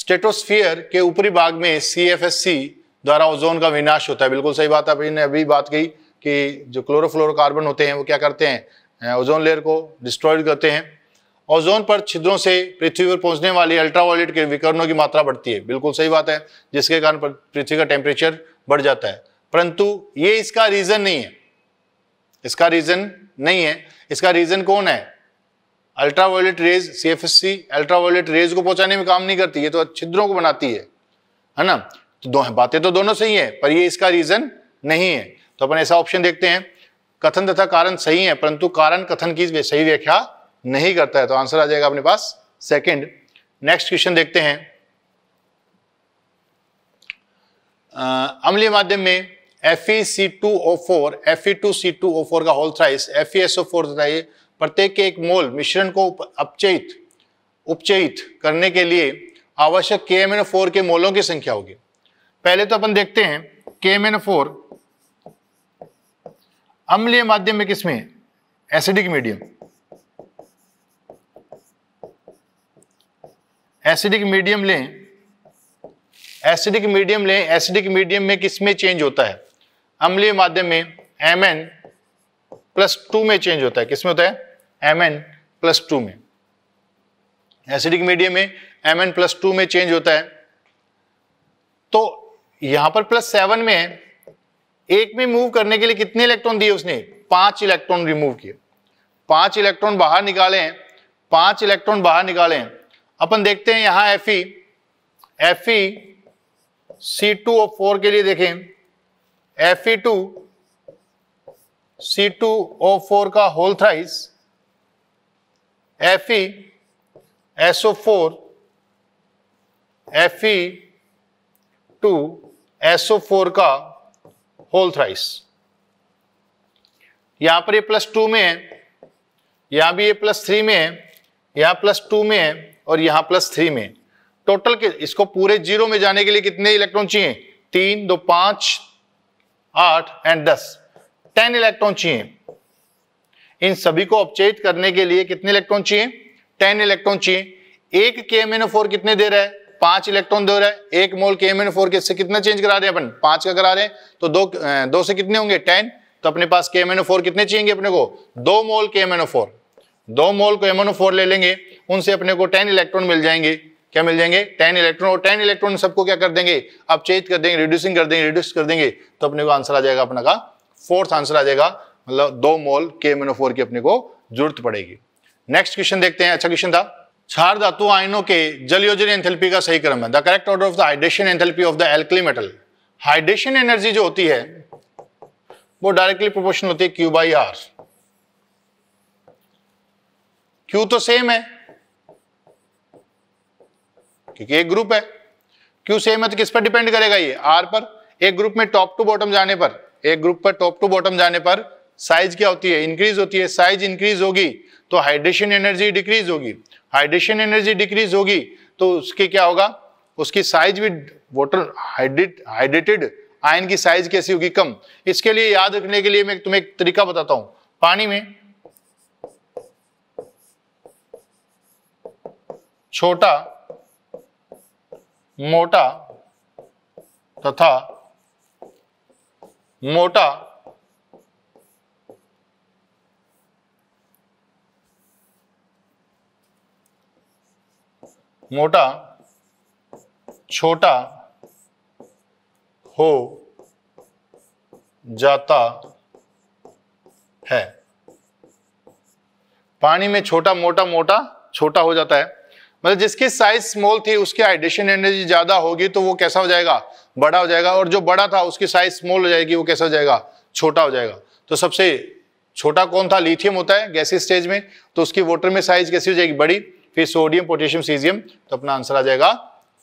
स्टेटोस्फियर के ऊपरी भाग में सी द्वारा ओजोन का विनाश होता है बिल्कुल सही बात आपने अभी बात कही कि जो क्लोरोफ्लोरोकार्बन होते हैं वो क्या करते हैं ओजोन लेयर को डिस्ट्रॉयड करते हैं ओजोन पर छिद्रों से पृथ्वी पर पहुंचने वाली अल्ट्रावायलेट के विकरणों की मात्रा बढ़ती है बिल्कुल सही बात है जिसके कारण पृथ्वी का टेम्परेचर बढ़ जाता है परंतु ये इसका रीजन नहीं है इसका रीजन नहीं है इसका रीजन कौन है ultraviolet rays C F S C ultraviolet rays को पहुंचाने में काम नहीं करती ये तो छिद्रों को बनाती है है ना तो दो बातें तो दोनों सही है पर ये इसका रीजन नहीं है तो अपन ऐसा ऑप्शन देखते हैं कथन तथा कारण सही है परंतु कारण कथन की सही व्याख्या नहीं करता है तो आंसर आ जाएगा अपने पास सेकंड नेक्स्ट क्वेश्चन देखते हैं अम्लीय माध्यम में FeC2O4 Fe2C2O4 का होल थ्राइस FeSO4 तथा ये प्रत्येक के एक मोल मिश्रण को अपचयित उपचयित करने के लिए आवश्यक KMnO4 के मोलों की संख्या होगी पहले तो अपन देखते हैं KMnO4 अम्लीय माध्यम में किसमें एसिडिक मीडियम एसिडिक मीडियम लें एसिडिक मीडियम लें एसिडिक मीडियम में किसमें चेंज होता है अम्लीय माध्यम में एम एन प्लस टू में चेंज होता है किसमें होता है एम एन प्लस टू में एसिडिक मीडियम में एम एन प्लस टू में चेंज होता है तो यहां पर प्लस सेवन में है एक में मूव करने के लिए कितने इलेक्ट्रॉन दिए उसने पांच इलेक्ट्रॉन रिमूव किए पांच इलेक्ट्रॉन बाहर निकाले हैं पांच इलेक्ट्रॉन बाहर निकाले हैं अपन देखते हैं यहां F E C two O four के लिए देखें F E two C two O four का whole thrice F E SO four F E two SO four का होल थ्राइस यहां पर ये प्लस टू में है यहां भी ये प्लस थ्री में है यहां प्लस टू में है और यहां प्लस थ्री में टोटल के इसको पूरे जीरो में जाने के लिए कितने इलेक्ट्रॉन चाहिए तीन दो पांच आठ एंड दस टेन इलेक्ट्रॉन चाहिए इन सभी को अपचेत करने के लिए कितने इलेक्ट्रॉन चाहिए टेन इलेक्ट्रॉन चाहिए एक के कितने दे रहा है पांच इलेक्ट्रॉन दे रहे हैं एक मोल के एम एन फोर के से कितना चेंज करा रहे हैं अपन पांच का करा रहे हैं तो दो दो से कितने होंगे टेन तो अपने पास के एम एन फोर कितने चाहिए अपने को दो मोल के एम एन फोर दो मोल को एम एन फोर ले लेंगे उनसे अपने को टेन इलेक्ट्रॉन मिल जाएंगे क्या मिल जाएंगे टेन इलेक्ट्रॉन और टेन इलेक्ट्रॉन सबको क्या कर देंगे अब चेंज कर देंगे रिड्यूसिंग कर देंगे रिड्यूस कर देंगे तो अपने को आंसर आ जाएगा अपना का फोर्थ आंसर आ जाएगा मतलब दो मोल के एम की अपने को जरूरत पड़ेगी नेक्स्ट क्वेश्चन देखते हैं अच्छा क्वेश्चन था क्षार धातु आयनों के जलयोजन एंथेल्पी का सही क्रम है the correct order of the hydration enthalpy of the alkali metal hydration energy जो होती है वो directly proportional Q by R Q आर क्यू तो सेम है क्योंकि एक ग्रुप है क्यू सेम है तो किस पर डिपेंड करेगा ये आर पर एक ग्रुप में टॉप टू बॉटम जाने पर एक ग्रुप पर टॉप टू बॉटम जाने पर साइज क्या होती है इंक्रीज होती है साइज इंक्रीज होगी तो हाइड्रेशन एनर्जी डिक्रीज होगी हाइड्रेशन एनर्जी डिक्रीज होगी तो उसके क्या होगा उसकी साइज भी वाटर हाइड्रेट हाइड्रेटेड आयन की साइज कैसी होगी कम इसके लिए याद रखने के लिए मैं तुम्हें एक तरीका बताता हूं पानी में छोटा मोटा तथा मोटा मोटा छोटा हो जाता है पानी में छोटा मोटा मोटा छोटा हो जाता है मतलब जिसकी साइज स्मॉल थी उसकी हाइड्रेशन एनर्जी ज्यादा होगी तो वो कैसा हो जाएगा बड़ा हो जाएगा और जो बड़ा था उसकी साइज स्मॉल हो जाएगी वो कैसा हो जाएगा छोटा हो जाएगा तो सबसे छोटा कौन था लिथियम होता है गैसी स्टेज में तो उसकी वाटर में साइज कैसी हो जाएगी बड़ी फिर सोडियम पोटेशियम सीजियम तो अपना आंसर आ जाएगा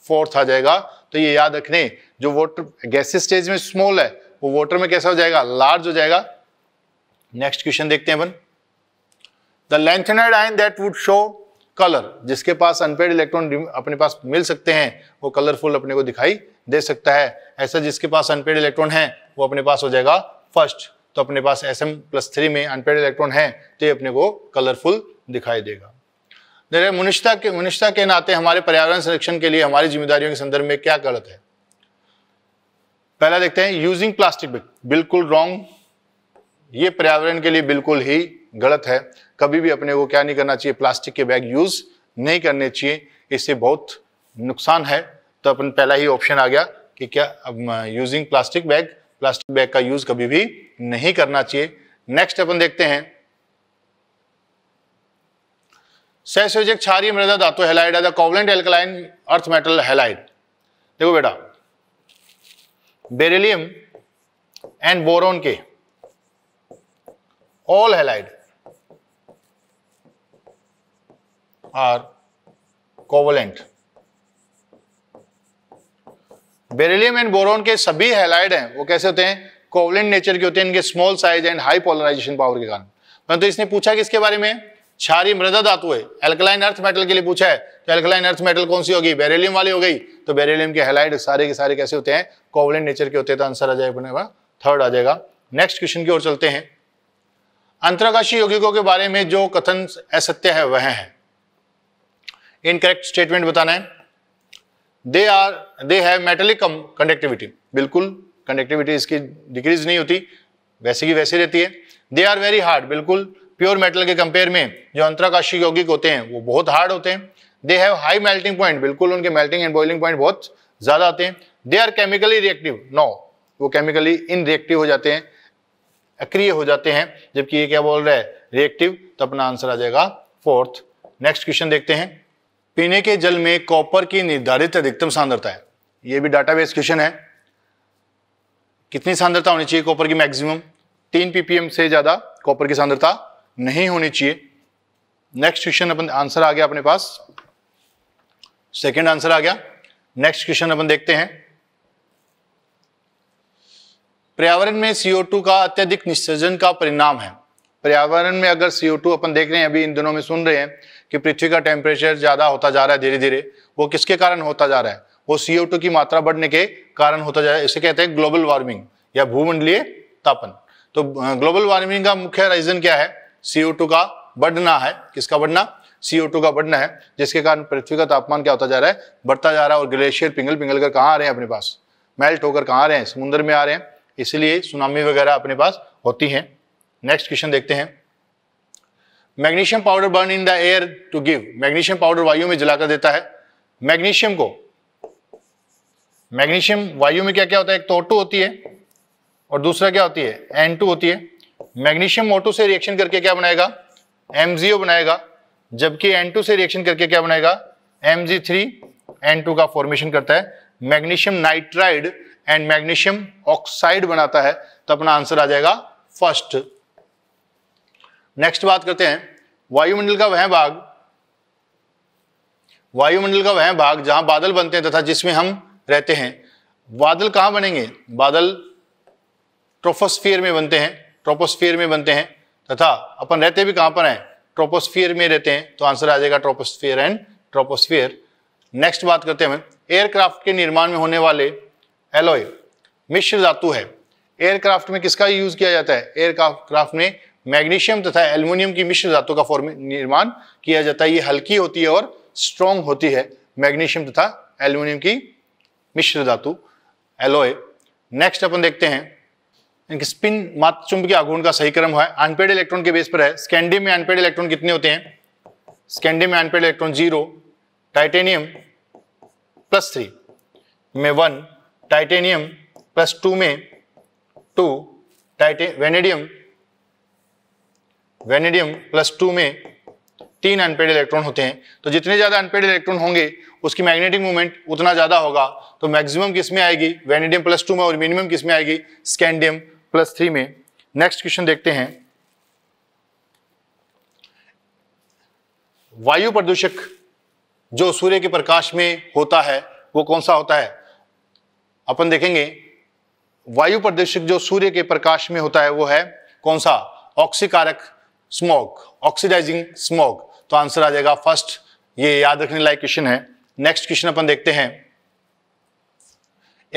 फोर्थ आ जाएगा तो ये याद रखने जो वाटर गैसेज स्टेज में स्मॉल है वो वाटर में कैसा हो जाएगा लार्ज हो जाएगा नेक्स्ट क्वेश्चन देखते हैं अपन the lanthanide ion that would show colour जिसके पास अनपेड इलेक्ट्रॉन अपने पास मिल सकते हैं वो कलरफुल अपने को दिखाई दे सकता है ऐसा जिसके पास अनपेड इलेक्ट्रॉन है वो अपने पास हो जाएगा फर्स्ट तो अपने पास एस एम प्लस थ्री में अनपेड इलेक्ट्रॉन है तो ये अपने को कलरफुल दिखाई देगा देखिए के मनुष्यता के नाते हमारे पर्यावरण संरक्षण के लिए हमारी जिम्मेदारियों के संदर्भ में क्या गलत है पहला देखते हैं यूजिंग प्लास्टिक बैग बिल्कुल रॉन्ग ये पर्यावरण के लिए बिल्कुल ही गलत है कभी भी अपने को क्या नहीं करना चाहिए प्लास्टिक के बैग यूज नहीं करने चाहिए इससे बहुत नुकसान है तो अपन पहला ही ऑप्शन आ गया कि क्या अब using plastic bag plastic bag का यूज कभी भी नहीं करना चाहिए नेक्स्ट अपन देखते हैं सहसोजक क्षारीय मृदा धातु हेलाइड है the covalent alkaline earth metal halide देखो बेटा बेरिलियम एंड बोरोन के all halide are covalent beryllium and boron के सभी हेलाइड हैं वो कैसे होते हैं कोवलेंट नेचर के होते हैं इनके small size and high polarisation power के कारण परंतु तो इसने पूछा किसके बारे में क्षारी मृदा धातु है एल्कलाइन अर्थ मेटल के लिए पूछा है तो एल्कलाइन अर्थ मेटल कौन सी होगी बेरेलियम वाली हो गई तो बेरेलियम के हेलाइड सारे के सारे कैसे होते हैं कोवलिन नेचर के होते हैं तो आंसर आ जाएगा अपने थर्ड आ जाएगा नेक्स्ट क्वेश्चन की ओर चलते हैं अंतरकाशी यौगिकों के बारे में जो कथन असत्य है वह है इनकरेक्ट स्टेटमेंट बताना है they are they have metallic conductivity बिल्कुल कंडक्टिविटी इसकी डिक्रीज नहीं होती वैसे की वैसे रहती है दे आर वेरी हार्ड बिल्कुल प्योर मेटल के कंपेयर में जो अंतराकाशी यौगिक होते हैं वो बहुत हार्ड होते हैं they have high melting point बिल्कुल उनके मेल्टिंग एंड बॉइलिंग पॉइंट बहुत ज़्यादा आते हैं they are chemically reactive no वो केमिकली इन रिएक्टिव हो जाते हैं अक्रिय हो जाते हैं जबकि ये क्या बोल रहा है रिएक्टिव तो अपना आंसर आ जाएगा फोर्थ नेक्स्ट क्वेश्चन देखते हैं पीने के जल में कॉपर की निर्धारित अधिकतम सांद्रता है ये भी डाटाबेस क्वेश्चन है कितनी सांद्रता होनी चाहिए कॉपर की मैक्सिमम तीन पीपीएम से ज़्यादा कॉपर की सांद्रता नहीं होनी चाहिए नेक्स्ट क्वेश्चन अपन आंसर आ गया अपने पास सेकेंड आंसर आ गया नेक्स्ट क्वेश्चन अपन देखते हैं पर्यावरण में CO2 का अत्यधिक निस्सर्जन का परिणाम है पर्यावरण में अगर CO2 अपन देख रहे हैं अभी इन दिनों में सुन रहे हैं कि पृथ्वी का टेम्परेचर ज़्यादा होता जा रहा है धीरे धीरे वो किसके कारण होता जा रहा है वो CO2 की मात्रा बढ़ने के कारण होता जा रहा है इसे कहते हैं ग्लोबल वार्मिंग या भूमंडलीय तापन तो ग्लोबल वार्मिंग का मुख्य रीजन क्या है CO2 का बढ़ना है किसका बढ़ना CO2 का बढ़ना है जिसके कारण पृथ्वी का तापमान क्या होता जा रहा है बढ़ता जा रहा है और ग्लेशियर पिंगल पिंगल कर कहाँ आ रहे हैं अपने पास मेल्ट होकर कहाँ आ रहे हैं समुद्र में आ रहे हैं इसलिए सुनामी वगैरह अपने पास होती हैं नेक्स्ट क्वेश्चन देखते हैं magnesium powder burn in the air to give magnesium powder वायु में जलाकर देता है मैग्नीशियम को मैग्नीशियम वायु में क्या क्या होता है एक तो O2 होती है और दूसरा क्या होती है एन टू होती है मैग्नीशियम O2 से रिएक्शन करके क्या बनाएगा एम बनाएगा जबकि एन से रिएक्शन करके क्या बनाएगा जी का फॉर्मेशन करता है magnesium nitride and magnesium oxide बनाता है तो अपना आंसर आ जाएगा फर्स्ट नेक्स्ट बात करते हैं वायुमंडल का वह भाग वायुमंडल का वह भाग जहां बादल बनते हैं तथा जिसमें हम रहते हैं बादल कहां बनेंगे बादल ट्रोफोस्फियर में बनते हैं ट्रोपोस्फियर में बनते हैं तथा अपन रहते भी कहां पर हैं ट्रोपोस्फियर में रहते हैं तो आंसर आ जाएगा ट्रोपोस्फियर एंड ट्रोपोस्फियर नेक्स्ट बात करते हैं एयरक्राफ्ट के निर्माण में होने वाले एलोय मिश्र धातु है एयरक्राफ्ट में किसका यूज किया जाता है एयरक्राफ्ट में मैग्नीशियम तथा एल्यूमिनियम की मिश्र धातु का फॉर्म निर्माण किया जाता है ये हल्की होती है और स्ट्रॉन्ग होती है मैग्नीशियम तथा एल्यूमिनियम की मिश्र धातु एलोय नेक्स्ट अपन देखते हैं इनकी स्पिन मात्र चुंबकीय आघूर्ण का सही क्रम है अनपेड इलेक्ट्रॉन के बेस पर है स्कैंडियम में अनपेड इलेक्ट्रॉन कितने होते हैं स्कैंडियम में unpaired electron zero titanium plus three में वन टाइटेनियम प्लस टू में टू टाइटे वेनेडियम वेनेडियम प्लस टू में तीन अनपेड इलेक्ट्रॉन होते हैं तो जितने ज़्यादा अनपेड इलेक्ट्रॉन होंगे उसकी मैग्नेटिक मूवमेंट उतना ज़्यादा होगा तो मैक्सिमम किस में आएगी वेनेडियम प्लस टू में और मिनिमम किस में आएगी स्कैंडियम प्लस थ्री में नेक्स्ट क्वेश्चन देखते हैं वायु प्रदूषक जो सूर्य के प्रकाश में होता है वो कौन सा होता है अपन देखेंगे वायु प्रदूषक जो सूर्य के प्रकाश में होता है वो है कौन सा ऑक्सीकारक स्मोक ऑक्सीडाइजिंग स्मोक तो आंसर आ जाएगा फर्स्ट ये याद रखने लायक क्वेश्चन है नेक्स्ट क्वेश्चन अपन देखते हैं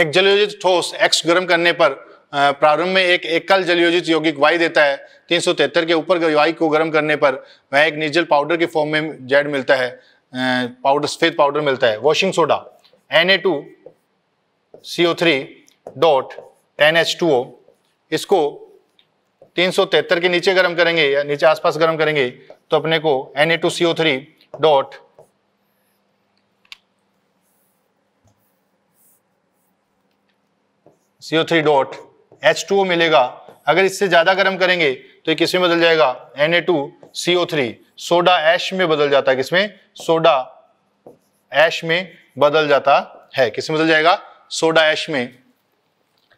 एक जलयोजित ठोस एक्स गर्म करने पर प्रारंभ में एक एकल जलयोजित यौगिक वाई देता है तीन के ऊपर वाई को गर्म करने पर वह एक निर्जल पाउडर के फॉर्म में जेड मिलता है पाउडर सफेद पाउडर मिलता है washing soda N A two C O three dot ten H two O इसको तीन सौ तिहत्तर के नीचे गर्म करेंगे या नीचे आसपास गर्म करेंगे तो अपने को N A two C O three dot three dot H2O मिलेगा अगर इससे ज़्यादा गर्म करेंगे तो ये किसमें बदल जाएगा एन थ्री सोडा ऐश में बदल जाता है किसमें सोडा ऐश में बदल जाता है किसमें बदल जाएगा सोडा ऐश में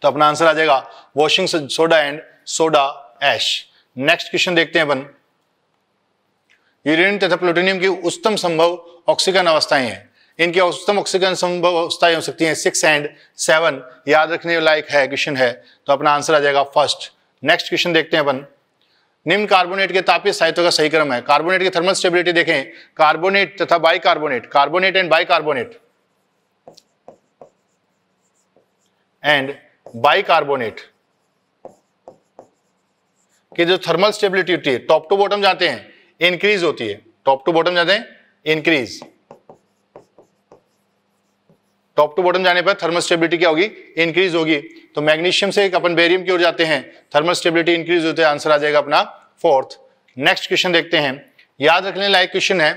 तो अपना आंसर आ जाएगा washing soda and soda ash next question देखते हैं अपन यूरेनियम तथा प्लूटोनियम की उच्चतम संभव ऑक्सीकरण अवस्थाएं हैं इनके औसतम ऑक्सीजन संभव अवस्थाएं हो सकती हैं सिक्स एंड सेवन याद रखने लायक है क्वेश्चन है तो अपना आंसर आ जाएगा फर्स्ट नेक्स्ट क्वेश्चन देखते हैं अपन निम्न कार्बोनेट के तापीय साहित्य का सही क्रम है कार्बोनेट की थर्मल स्टेबिलिटी देखें कार्बोनेट तथा bicarbonate carbonate and bicarbonate and bicarbonate की जो थर्मल स्टेबिलिटी होती है टॉप टू बॉटम जाते हैं इंक्रीज होती है टॉप टू बॉटम जाते हैं इंक्रीज टॉप टू बॉटम जाने पर थर्मल स्टेबिलिटी क्या होगी इंक्रीज होगी तो मैग्नीशियम से एक अपन बेरियम की ओर जाते हैं थर्मल स्टेबिलिटी इंक्रीज होते हैं आंसर आ जाएगा अपना फोर्थ नेक्स्ट क्वेश्चन देखते हैं याद रखने लायक क्वेश्चन है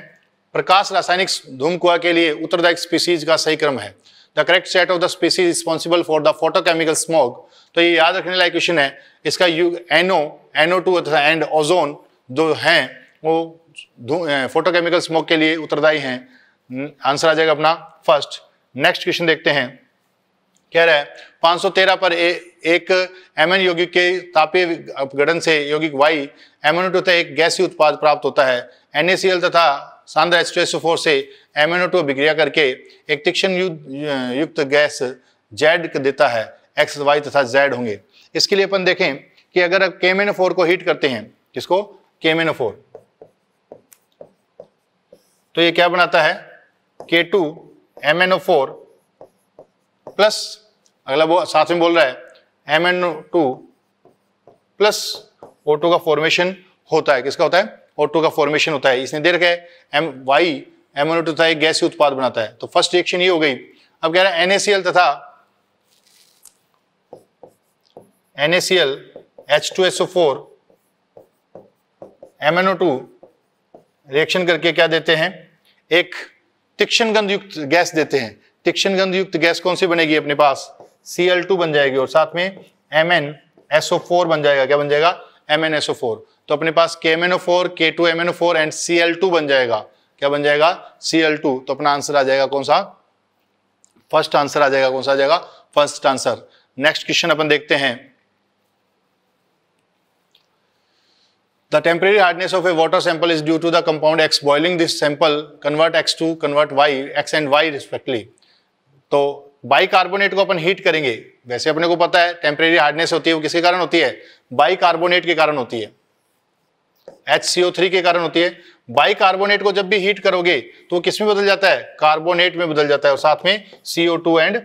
प्रकाश रासायनिक धूमकुआ के लिए उत्तरदायक स्पीसीज का सही क्रम है the correct set of the species responsible for the photochemical smoke तो ये याद रखने लायक क्वेश्चन है इसका यू एनओ एनओ टू तथा एंड ओजोन जो हैं वो फोटोकेमिकल स्मोक के लिए उत्तरदायी हैं आंसर hmm, आ जाएगा अपना फर्स्ट नेक्स्ट क्वेश्चन देखते हैं कह रहा है 513 पर ए, एक एम एन यौगिक के तापीय अपगठन से यौगिक वाई एमएनओ तथा एक गैसी उत्पाद प्राप्त होता है एन तथा सांद्र एच से एमएनओ अभिक्रिया करके एक तीक्षण युक्त गैस जेड देता है एक्स वाई तथा जेड होंगे इसके लिए अपन देखें कि अगर आप केम को हीट करते हैं किसको केम तो ये क्या बनाता है K two M N O four plus अगला वो साथ में बोल रहा है M N O two plus O two का फॉर्मेशन होता है किसका होता है ओ टू का फॉर्मेशन होता है इसने दे रखा है M Y M N O two था एक गैसी उत्पाद बनाता है तो फर्स्ट रिएक्शन ये हो गई अब कह रहा है एनएसीएल तथा एन ओ टू रिएक्शन करके क्या देते हैं एक तीक्षण गंध युक्त गैस देते हैं तीक्षण गंध युक्त गैस कौन सी बनेगी अपने पास टू बन जाएगी और साथ में एम फोर बन जाएगा क्या बन जाएगा एम फोर तो अपने पास के K M four two KMnO4, four and two बन जाएगा क्या बन जाएगा टू तो अपना आंसर आ जाएगा कौन सा फर्स्ट आंसर आ जाएगा कौन सा आ जाएगा फर्स्ट आंसर नेक्स्ट क्वेश्चन अपन देखते हैं The temporary hardness of a water sample is due to the compound X boiling this sample, convert X to convert Y, X and Y respectively. तो बाइकार्बोनेट को अपन हीट करेंगे वैसे अपने को पता है टेम्परेरी हार्डनेस होती है वो किसके कारण होती है बाइकार्बोनेट के कारण होती है थ्री के कारण होती है बाइकार्बोनेट को जब भी हीट करोगे तो वो किसमें बदल जाता है कार्बोनेट में बदल जाता है और साथ में CO2 एंड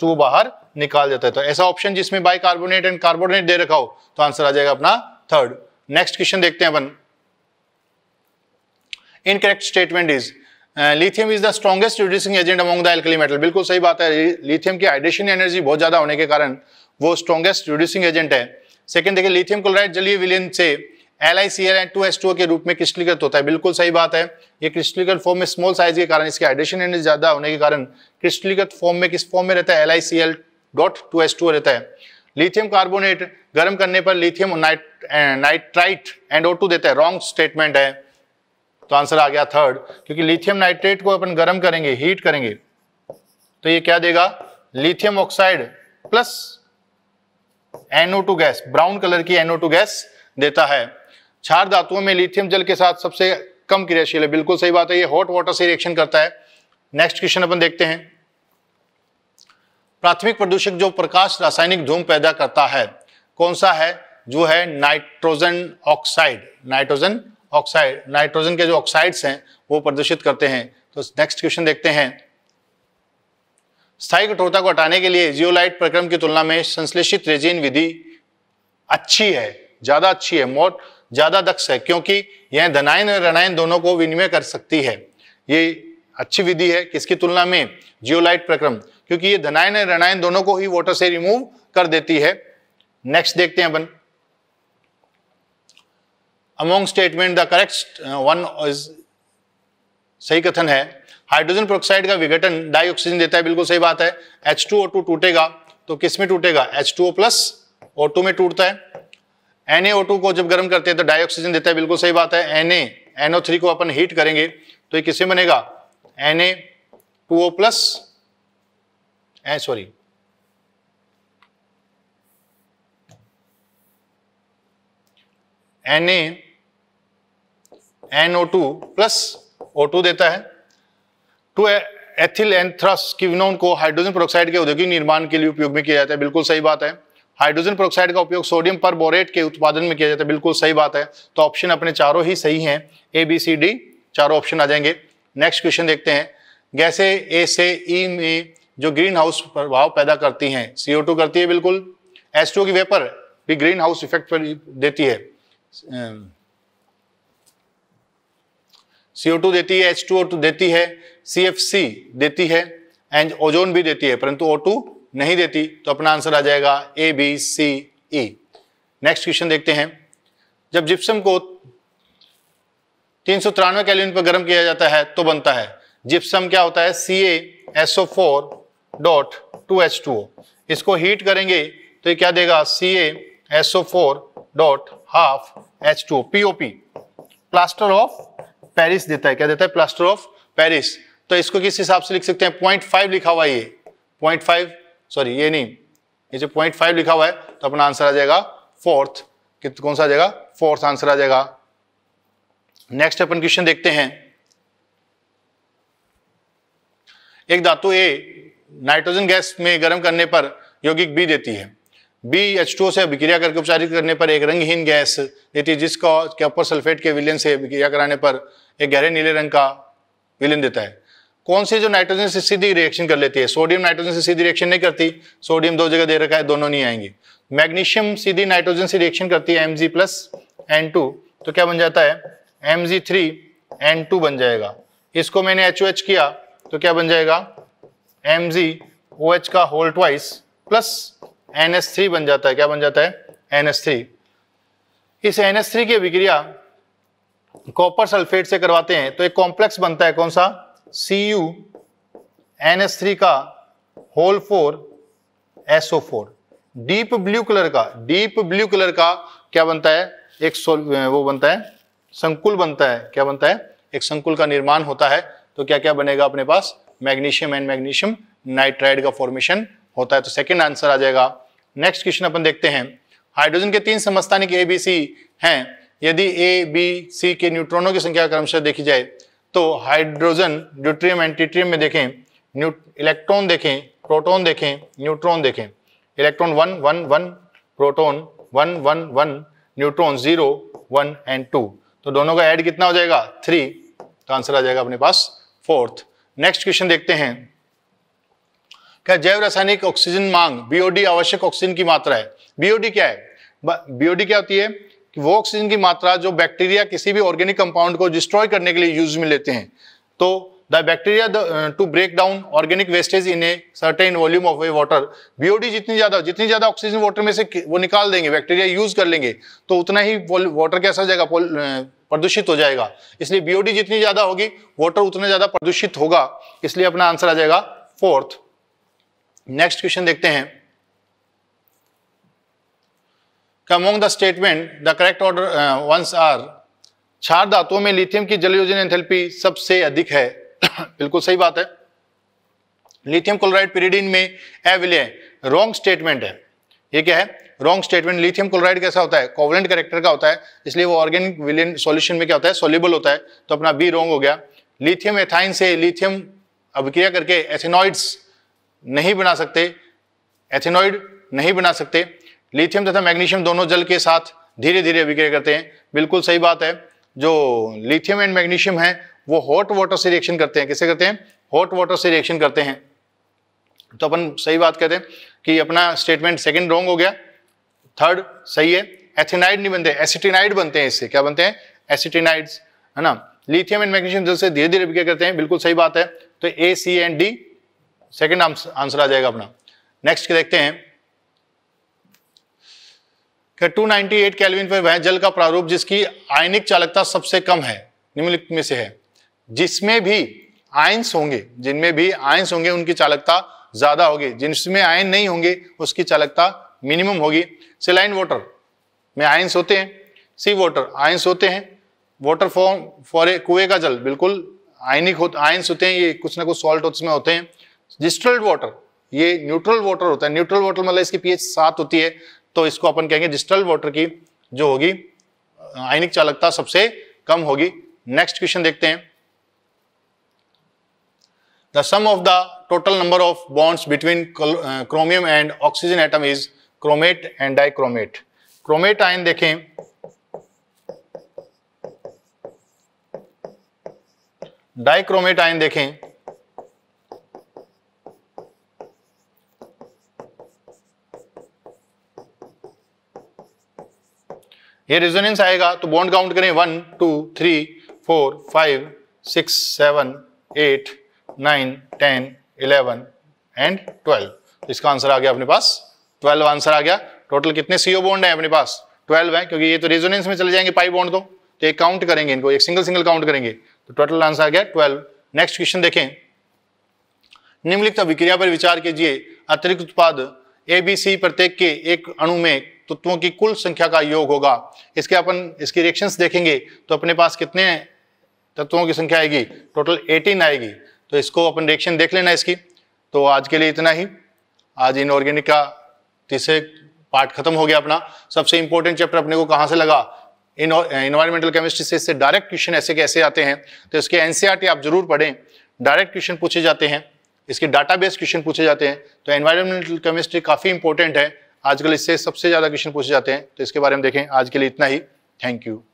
टू बाहर निकाल जाता है तो ऐसा ऑप्शन जिसमें कार्बोनेट एंड कार्बोनेट दे रखा हो तो आंसर आ जाएगा अपना थर्ड नेक्स्ट क्वेश्चन देखते हैं अपन incorrect statement is lithium is the strongest reducing agent among the alkali metal बिल्कुल सही बात है लिथियम की हाइड्रेशन एनर्जी बहुत ज्यादा होने के कारण वो स्ट्रॉगेस्ट रिड्यूसिंग एजेंट है सेकंड देखिए लिथियम क्लोराइड जलीय विलियन से L I C L and two S two के रूप में क्रिस्टलीकृत होता है बिल्कुल सही बात है ये क्रिस्टलीकृत फॉर्म में स्मॉल साइज के कारण इसकी हाइड्रेशन एनर्जी ज्यादा होने के कारण क्रिस्टलीकृत फॉर्म में किस फॉर्म में रहता है L I C L dot two S two रहता है लिथियम कार्बोनेट गर्म करने पर lithium nitrite and O two देता है रॉन्ग स्टेटमेंट है तो आंसर आ गया थर्ड क्योंकि लिथियम नाइट्रेट को अपन गर्म करेंगे हीट करेंगे तो ये क्या देगा lithium oxide plus NO two gas brown colour की एनओ टू गैस देता है क्षार धातुओं में लिथियम जल के साथ सबसे कम क्रियाशील है बिल्कुल सही बात है ये हॉट वाटर से रिएक्शन करता है नेक्स्ट क्वेश्चन अपन देखते हैं प्राथमिक प्रदूषक जो प्रकाश रासायनिक धूम पैदा करता है कौन सा है जो है nitrogen oxide nitrogen oxide nitrogen के जो ऑक्साइड्स हैं वो प्रदूषित करते हैं तो नेक्स्ट क्वेश्चन देखते हैं स्थायी कठोरता को हटाने के लिए जियोलाइट प्रक्रम की तुलना में संश्लेषित रेजिन विधि अच्छी है ज्यादा अच्छी है मोट ज्यादा दक्ष है क्योंकि यह धनायन और रणायन दोनों को विनिमय कर सकती है ये अच्छी विधि है किसकी तुलना में जियोलाइट प्रक्रम क्योंकि ये धनायन एंड रणायन दोनों को ही वोटर से रिमूव कर देती है नेक्स्ट देखते हैं अपन among statement the correct one is सही कथन है हाइड्रोजन प्रोक्साइड का विघटन डाइऑक्सीजन देता है बिल्कुल सही बात है एच टू ओ टू टूटेगा तो किस में टूटेगा H two O plus O two में टूटता है एन ए ओ टू को जब गर्म करते हैं तो डाइऑक्सीजन देता है बिल्कुल सही बात है एन एनओ थ्री को अपन हीट करेंगे तो ये किससे बनेगा N A two O plus sorry N N O two plus O two देता है टू एथिल एंथ्रस किविनोन को हाइड्रोजन प्रोक्साइड के औद्योगिक निर्माण के लिए उपयोग में किया जाता है बिल्कुल सही बात है हाइड्रोजन प्रोक्साइड का उपयोग सोडियम पर बोरेट के उत्पादन में किया जाता है बिल्कुल सही बात है तो ऑप्शन अपने चारों ही सही हैं ए बी सी डी चारों ऑप्शन आ जाएंगे नेक्स्ट क्वेश्चन देखते हैं गैसे ए से ई e में जो ग्रीन हाउस प्रभाव पैदा करती हैं टू करती है बिल्कुल टू की वेपर भी ग्रीन हाउस इफेक्ट पर देती है टू देती है टू देती है सी देती है एंड ओजोन भी देती है परंतु ओ टू नहीं देती तो अपना आंसर आ जाएगा A B C E next question देखते हैं जब जिप्सम को तीन सौ तिरानवे कैलोन पर गर्म किया जाता है तो बनता है जिप्सम क्या होता है C SO four dot two H two O इसको हीट करेंगे तो ये क्या देगा C S O four dot half H two POP plaster of Paris देता है क्या देता है प्लास्टर ऑफ पेरिस तो इसको किस हिसाब से लिख सकते हैं पॉइंट फाइव लिखा हुआ ये पॉइंट फाइव सॉरी ये नहीं ये जो पॉइंट फाइव लिखा हुआ है तो अपना आंसर आ जाएगा फोर्थ कौन सा आ जाएगा फोर्थ आंसर आ जाएगा नेक्स्ट अपन क्वेश्चन देखते हैं एक धातु ए नाइट्रोजन गैस में गर्म करने पर यौगिक बी देती है बी एच टू से अभिक्रिया करके उपचारित करने पर एक रंगहीन गैस देती है जिसका कॉपर सल्फेट के विलियन से अभिक्रिया कराने पर एक गहरे नीले रंग का विलियन देता है कौन सी जो नाइट्रोजन से सीधी रिएक्शन कर लेती है सोडियम नाइट्रोजन से सीधी रिएक्शन नहीं करती सोडियम दो जगह दे रखा है दोनों नहीं आएंगे मैग्नीशियम सीधी नाइट्रोजन से रिएक्शन करती है M G plus N two तो क्या बन जाता है M G three N two बन जाएगा इसको मैंने एच ओ एच किया तो क्या बन जाएगा एम जी ओ एच का whole twice plus N S three बन जाता है क्या बन जाता है एन एस थ्री इस एन एस थ्री की अभिक्रिया कॉपर सल्फेट से करवाते हैं तो एक कॉम्प्लेक्स बनता है कौन सा C U N S three का whole four S O four deep blue colour का डीप ब्लू कलर का क्या बनता है एक वो बनता है संकुल बनता है क्या बनता है एक संकुल का निर्माण होता है तो क्या क्या बनेगा अपने पास मैग्नीशियम एंड मैग्नीशियम नाइट्राइड का फॉर्मेशन होता है तो सेकेंड आंसर आ जाएगा नेक्स्ट क्वेश्चन अपन देखते हैं हाइड्रोजन के तीन समस्थानिक ए बी सी हैं यदि ए बी सी के न्यूट्रॉनों की संख्या क्रमशः देखी जाए तो हाइड्रोजन ड्यूट्रियम एंड ट्रिट्रियम में देखें इलेक्ट्रॉन देखें प्रोटॉन देखें न्यूट्रॉन देखें electron one one one proton one one one neutron zero one and two तो दोनों का ऐड कितना हो जाएगा थ्री तो आंसर आ जाएगा अपने पास फोर्थ नेक्स्ट क्वेश्चन देखते हैं क्या जैव रासायनिक ऑक्सीजन मांग बीओडी आवश्यक ऑक्सीजन की मात्रा है बीओडी क्या है बीओडी क्या होती है कि वो ऑक्सीजन की मात्रा जो बैक्टीरिया किसी भी ऑर्गेनिक कंपाउंड को डिस्ट्रॉय करने के लिए यूज में लेते हैं तो the bacteria to break down organic wastage in a certain volume of a water BOD जितनी ज्यादा जितनी ज्यादा ऑक्सीजन वाटर में से वो निकाल देंगे बैक्टीरिया यूज कर लेंगे तो उतना ही वाटर कैसा हो जाएगा uh, प्रदूषित हो जाएगा इसलिए बीओडी जितनी ज्यादा होगी वाटर उतना ज्यादा प्रदूषित होगा इसलिए अपना आंसर आ जाएगा फोर्थ नेक्स्ट क्वेश्चन देखते हैं among the statement the correct order ones are are क्षार धातुओं में लिथियम की जलयोजन एंथैल्पी सबसे अधिक है बिल्कुल सही बात है लिथियम क्लोराइड पिरीडीन में एविलय रॉन्ग स्टेटमेंट है ये क्या है रॉन्ग स्टेटमेंट लिथियम क्लोराइड कैसा होता है कोवलेंट करेक्टर का होता है इसलिए वो ऑर्गेनिक विलियन सोल्यूशन में क्या होता है सोल्यूबल होता है तो अपना बी रॉन्ग हो गया लिथियम एथाइन से लिथियम अभिक्रिया करके एथेनॉइड्स नहीं बना सकते एथेनॉइड नहीं बना सकते लिथियम तथा मैग्नीशियम दोनों जल के साथ धीरे धीरे अभिक्रिया करते हैं बिल्कुल सही बात है जो लिथियम एंड मैग्नीशियम है वो हॉट वाटर से रिएक्शन करते हैं कैसे करते हैं हॉट वाटर से रिएक्शन करते हैं तो अपन सही बात करें कि अपना स्टेटमेंट सेकंड रॉन्ग हो गया थर्ड सही है एथेनाइड नहीं बनते एसिटिनाइड बनते हैं इससे क्या बनते हैं एसिटिनाइड है ना लिथियम एंड मैग्नीशियम जैसे धीरे धीरे क्या करते हैं बिल्कुल सही बात है तो A C and D second answer आ जाएगा अपना नेक्स्ट देखते हैं टू नाइनटी एट कैलविन पर वह जल का प्रारूप जिसकी आयनिक चालकता सबसे कम है निम्नलिखित में से है जिसमें भी आयंस होंगे जिनमें भी आयंस होंगे उनकी चालकता ज़्यादा होगी जिसमें आयन नहीं होंगे उसकी चालकता मिनिमम होगी सिलाइन वाटर में आयन्स होते हैं सी वाटर आयन्स होते हैं वाटर फॉर्म फॉर ए कुएं का जल बिल्कुल आयनिक होता आयन्स होते हैं ये कुछ ना कुछ सॉल्ट उसमें होते हैं डिस्टल्ड वाटर ये न्यूट्रल वाटर होता है न्यूट्रल वाटर मतलब इसकी पीएच सात होती है तो इसको अपन कहेंगे डिस्टल्ड वाटर की जो होगी आयनिक चालकता सबसे कम होगी नेक्स्ट क्वेश्चन देखते हैं The sum of the total number of bonds between uh, chromium and oxygen atom is chromate and dichromate. chromate ion देखें dichromate ion देखें ये रेजोनेंस आएगा तो बॉन्ड काउंट करें one two three four five six seven eight nine ten eleven and twelve इसका answer आ गया अपने पास ट्वेल्व आंसर आ गया टोटल कितने सीओ बॉन्ड है अपने पास ट्वेल्व है क्योंकि ये तो रेजोनेंस में चले जाएंगे पाई बॉन्ड तो तो एक काउंट करेंगे इनको एक सिंगल सिंगल काउंट करेंगे तो टोटल आंसर आ गया ट्वेल्व नेक्स्ट क्वेश्चन देखें निम्नलिखित अभिक्रिया पर विचार कीजिए अतिरिक्त उत्पाद ए बी सी प्रत्येक के एक अणु में तत्वों की कुल संख्या का योग होगा इसके अपन इसकी रिएक्शंस देखेंगे तो अपने पास कितने तत्वों की संख्या आएगी टोटल 18 आएगी तो इसको अपन रिएक्शन देख लेना इसकी तो आज के लिए इतना ही आज इनऑर्गेनिक का तीसरे पार्ट खत्म हो गया अपना सबसे इंपॉर्टेंट चैप्टर अपने को कहाँ से लगा इन इन्वायरमेंटल केमिस्ट्री से इससे डायरेक्ट क्वेश्चन ऐसे कैसे आते हैं तो इसके एनसीईआरटी e आप जरूर पढ़ें डायरेक्ट क्वेश्चन पूछे जाते हैं इसके बेस्ड क्वेश्चन पूछे जाते हैं तो एनवायरमेंटल केमिस्ट्री काफ़ी इंपॉर्टेंट है आजकल इससे सबसे ज़्यादा क्वेश्चन पूछे जाते हैं तो इसके बारे में देखें आज के लिए इतना ही थैंक यू